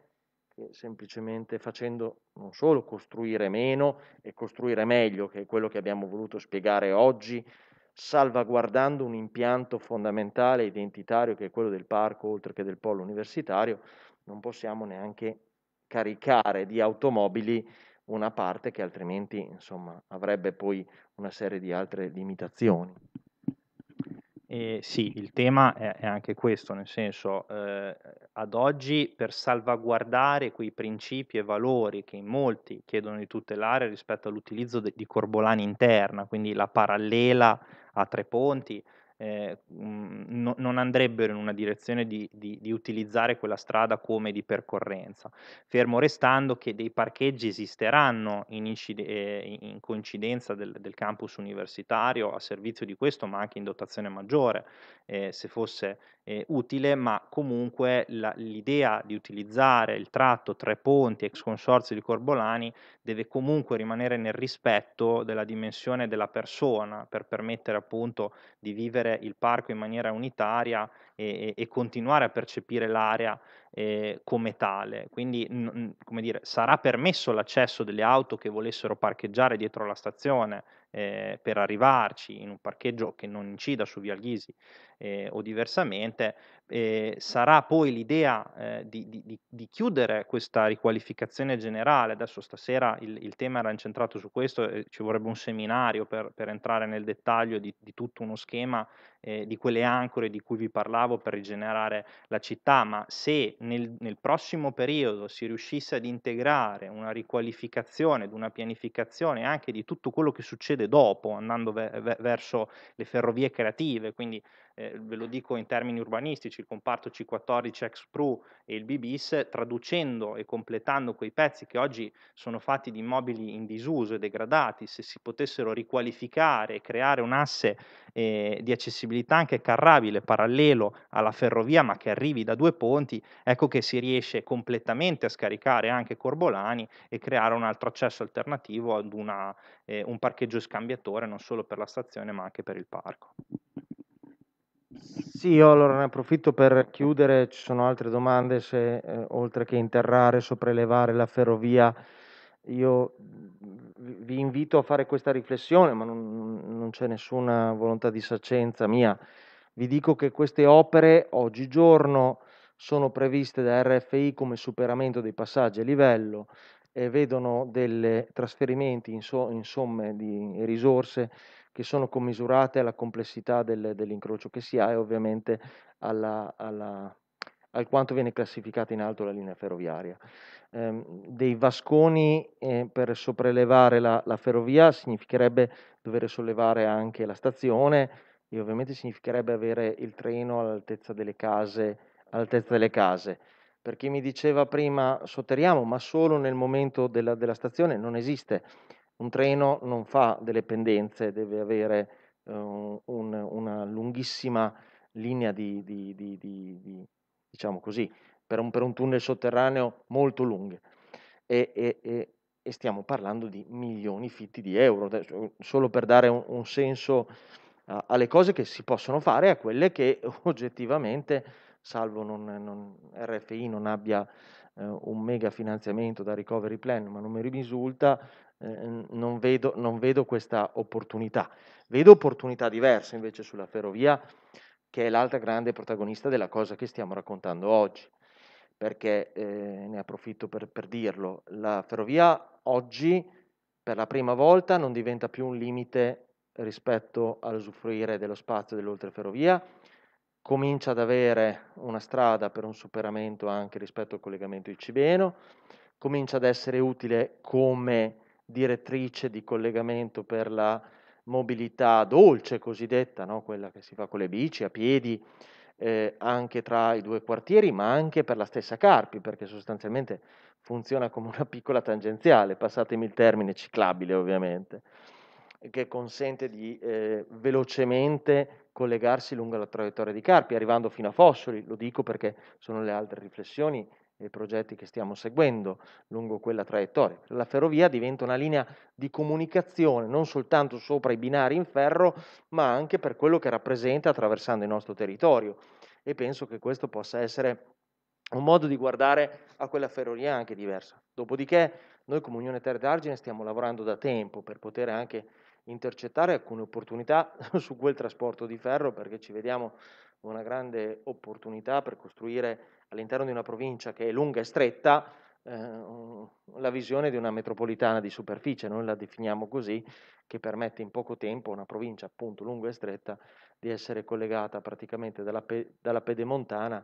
che semplicemente facendo non solo costruire meno e costruire meglio, che è quello che abbiamo voluto spiegare oggi, salvaguardando un impianto fondamentale identitario che è quello del parco, oltre che del polo universitario, non possiamo neanche caricare di automobili una parte che altrimenti insomma, avrebbe poi una serie di altre limitazioni. E sì, il tema è, è, anche questo, nel senso, eh, ad oggi per salvaguardare quei principi e valori che in molti chiedono di tutelare rispetto all'utilizzo de- di Corbolani interna, quindi la parallela a Tre Ponti, eh, mm, no, non andrebbero in una direzione di, di, di, utilizzare quella strada come di percorrenza, fermo restando che dei parcheggi esisteranno in, incide, eh, in coincidenza del, del, campus universitario a servizio di questo, ma anche in dotazione maggiore. Eh, se fosse eh, utile, ma comunque l'idea di utilizzare il tratto Tre Ponti ex consorzio di Corbolani deve comunque rimanere nel rispetto della dimensione della persona per permettere appunto di vivere il parco in maniera unitaria e, e, e continuare a percepire l'area eh, come tale. Quindi, mh, come dire, sarà permesso l'accesso delle auto che volessero parcheggiare dietro la stazione eh, per arrivarci in un parcheggio che non incida su Via Ghisi eh, o diversamente, eh, sarà poi l'idea eh, di, di, di, chiudere questa riqualificazione generale. Adesso stasera il, il tema era incentrato su questo, e eh, ci vorrebbe un seminario per, per entrare nel dettaglio di, di tutto uno schema eh, di quelle ancore di cui vi parlavo per rigenerare la città, ma se nel, nel prossimo periodo si riuscisse ad integrare una riqualificazione, ad una pianificazione anche di tutto quello che succede dopo, andando ve verso le ferrovie creative, quindi eh, ve lo dico in termini urbanistici, il comparto C14 ex Pro e il Bibis, traducendo e completando quei pezzi che oggi sono fatti di immobili in disuso e degradati, se si potessero riqualificare e creare un asse eh, di accessibilità anche carrabile parallelo alla ferrovia, ma che arrivi da due ponti, ecco che si riesce completamente a scaricare anche Corbolani e creare un altro accesso alternativo ad una, eh, un parcheggio scambiatore non solo per la stazione ma anche per il parco. Sì, io allora ne approfitto per chiudere, ci sono altre domande se, ehm, oltre che interrare, sopraelevare la ferrovia, io vi invito a fare questa riflessione, ma non non c'è nessuna volontà di sacenza mia. Vi dico che queste opere oggigiorno sono previste da RFI come superamento dei passaggi a livello e vedono dei trasferimenti in so in somme di risorse che sono commisurate alla complessità del, dell'incrocio che si ha e ovviamente alla, alla, al quanto viene classificata in alto la linea ferroviaria. Eh, dei vasconi eh, per sopraelevare la, la, ferrovia significherebbe dover sollevare anche la stazione e ovviamente significherebbe avere il treno all'altezza delle case. All'altezza delle case per chi mi diceva prima sotteriamo, ma solo nel momento della, della, stazione non esiste. Un treno non fa delle pendenze, deve avere eh, un, una lunghissima linea di, di, di, di diciamo così, per un, per un, tunnel sotterraneo molto lunghe. E, e, e, e, stiamo parlando di milioni fitti di euro, uhm, solo per dare un, un senso a, alle cose che si possono fare e a quelle che [LAUGHS] oggettivamente, salvo non, non, RFI non abbia eh, un mega finanziamento da recovery plan, ma non mi risulta, eh, non, vedo, non vedo questa opportunità. Vedo opportunità diverse invece sulla ferrovia, che è l'altra grande protagonista della cosa che stiamo raccontando oggi perché eh, ne approfitto per, per, dirlo, la ferrovia oggi per la prima volta non diventa più un limite rispetto all'usufruire dello spazio dell'oltreferrovia, comincia ad avere una strada per un superamento anche rispetto al collegamento di Cibeno, comincia ad essere utile come direttrice di collegamento per la mobilità dolce cosiddetta, no? quella che si fa con le bici, a piedi, eh, anche tra i due quartieri, ma anche per la stessa Carpi, perché sostanzialmente funziona come una piccola tangenziale, passatemi il termine ciclabile ovviamente, che consente di eh, velocemente collegarsi lungo la traiettoria di Carpi, arrivando fino a Fossoli, lo dico perché sono le altre riflessioni dei progetti che stiamo seguendo lungo quella traiettoria. La ferrovia diventa una linea di comunicazione non soltanto sopra i binari in ferro, ma anche per quello che rappresenta attraversando il nostro territorio. E penso che questo possa essere un modo di guardare a quella ferrovia anche diversa. Dopodiché noi come Unione Terre d'Argine stiamo lavorando da tempo per poter anche intercettare alcune opportunità [LAUGHS] su quel trasporto di ferro perché ci vediamo una grande opportunità per costruire all'interno di una provincia che è lunga e stretta, eh, la visione di una metropolitana di superficie, noi la definiamo così, che permette in poco tempo a una provincia appunto lunga e stretta di essere collegata praticamente dalla, pe- dalla pedemontana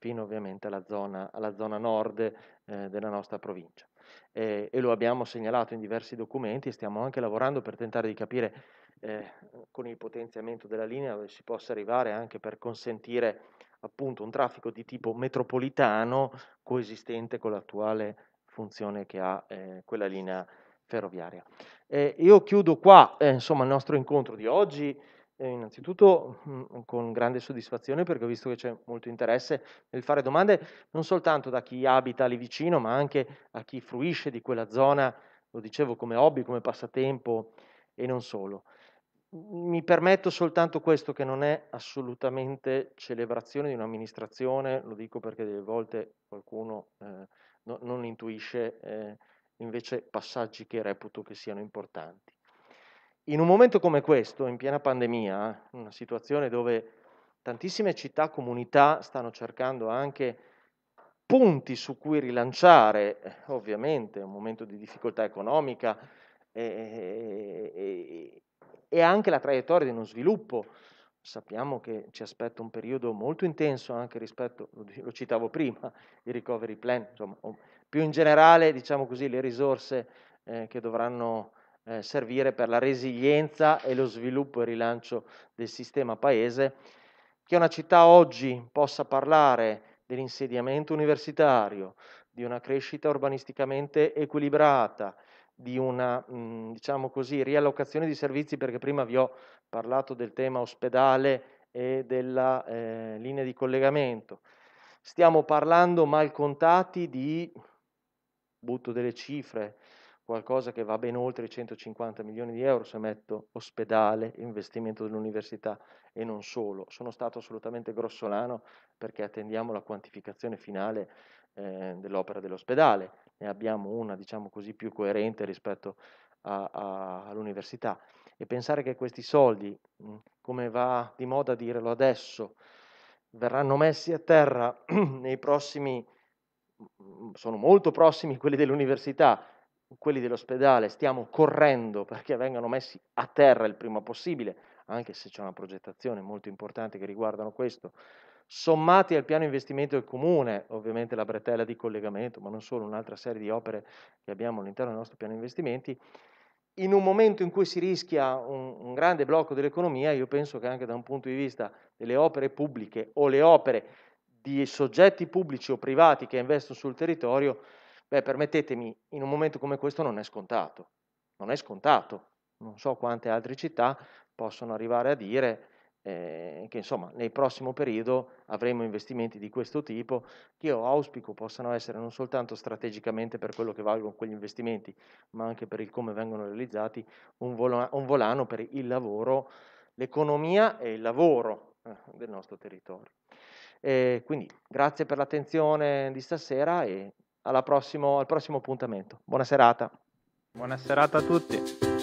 fino ovviamente alla zona, alla zona nord eh, della nostra provincia. Eh, e lo abbiamo segnalato in diversi documenti e stiamo anche lavorando per tentare di capire eh, con il potenziamento della linea dove si possa arrivare anche per consentire appunto un traffico di tipo metropolitano coesistente con l'attuale funzione che ha eh, quella linea ferroviaria. Eh, io chiudo qua eh, insomma, il nostro incontro di oggi, eh, innanzitutto mh, mm, con grande soddisfazione perché ho visto che c'è molto interesse nel fare domande non soltanto da chi abita lì vicino, ma anche a chi fruisce di quella zona, lo dicevo come hobby, come passatempo e non solo mi permetto soltanto questo che non è assolutamente celebrazione di un'amministrazione, lo dico perché delle volte qualcuno eh, no, non intuisce eh, invece passaggi che reputo che siano importanti. In un momento come questo, in piena pandemia, eh, una situazione dove tantissime città, e comunità stanno cercando anche punti su cui rilanciare, eh, ovviamente, un momento di difficoltà economica, e, eh, e anche la traiettoria di uno sviluppo. Sappiamo che ci aspetta un periodo molto intenso anche rispetto, lo citavo prima, [LAUGHS] il recovery plan, insomma, più in generale, diciamo così, le risorse eh, che dovranno eh, servire per la resilienza e lo sviluppo e rilancio del sistema paese. Che una città oggi possa parlare dell'insediamento universitario, di una crescita urbanisticamente equilibrata, di una mhmm, diciamo così, riallocazione di servizi, perché prima vi ho parlato del tema ospedale e della eh, linea di collegamento. Stiamo parlando mal contati di, butto delle cifre, qualcosa che va ben oltre i 150 milioni di euro se metto ospedale, investimento dell'università e non solo. Sono stato assolutamente grossolano perché attendiamo la quantificazione finale eh, dell'opera dell'ospedale, ne abbiamo una, diciamo così, più coerente rispetto a, a, all'università. E pensare che questi soldi, come va di moda dirlo adesso, verranno messi a terra [CLEARS THROAT] nei prossimi, sono molto prossimi quelli dell'università, quelli dell'ospedale, stiamo correndo perché vengano messi a terra il prima possibile, anche se c'è una progettazione molto importante che riguardano questo, sommati al piano investimento del comune, ovviamente la bretella di collegamento, ma non solo, un'altra serie di opere che abbiamo all'interno del nostro piano investimenti, in un momento in cui si rischia un, un, grande blocco dell'economia, io penso che anche da un punto di vista delle opere pubbliche o le opere di soggetti pubblici o privati che investono sul territorio, beh, permettetemi, in un momento come questo non è scontato. Non è scontato. Non so quante altre città possono arrivare a dire eh, che insomma nel prossimo periodo avremo investimenti di questo tipo che io auspico possano essere non soltanto strategicamente per quello che valgono quegli investimenti, ma anche per il come vengono realizzati, un, vola- un volano per il lavoro, l'economia e il lavoro eh, del nostro territorio. Eh, quindi grazie per l'attenzione di stasera e prossimo, al prossimo appuntamento. Buona serata. Buona serata a tutti.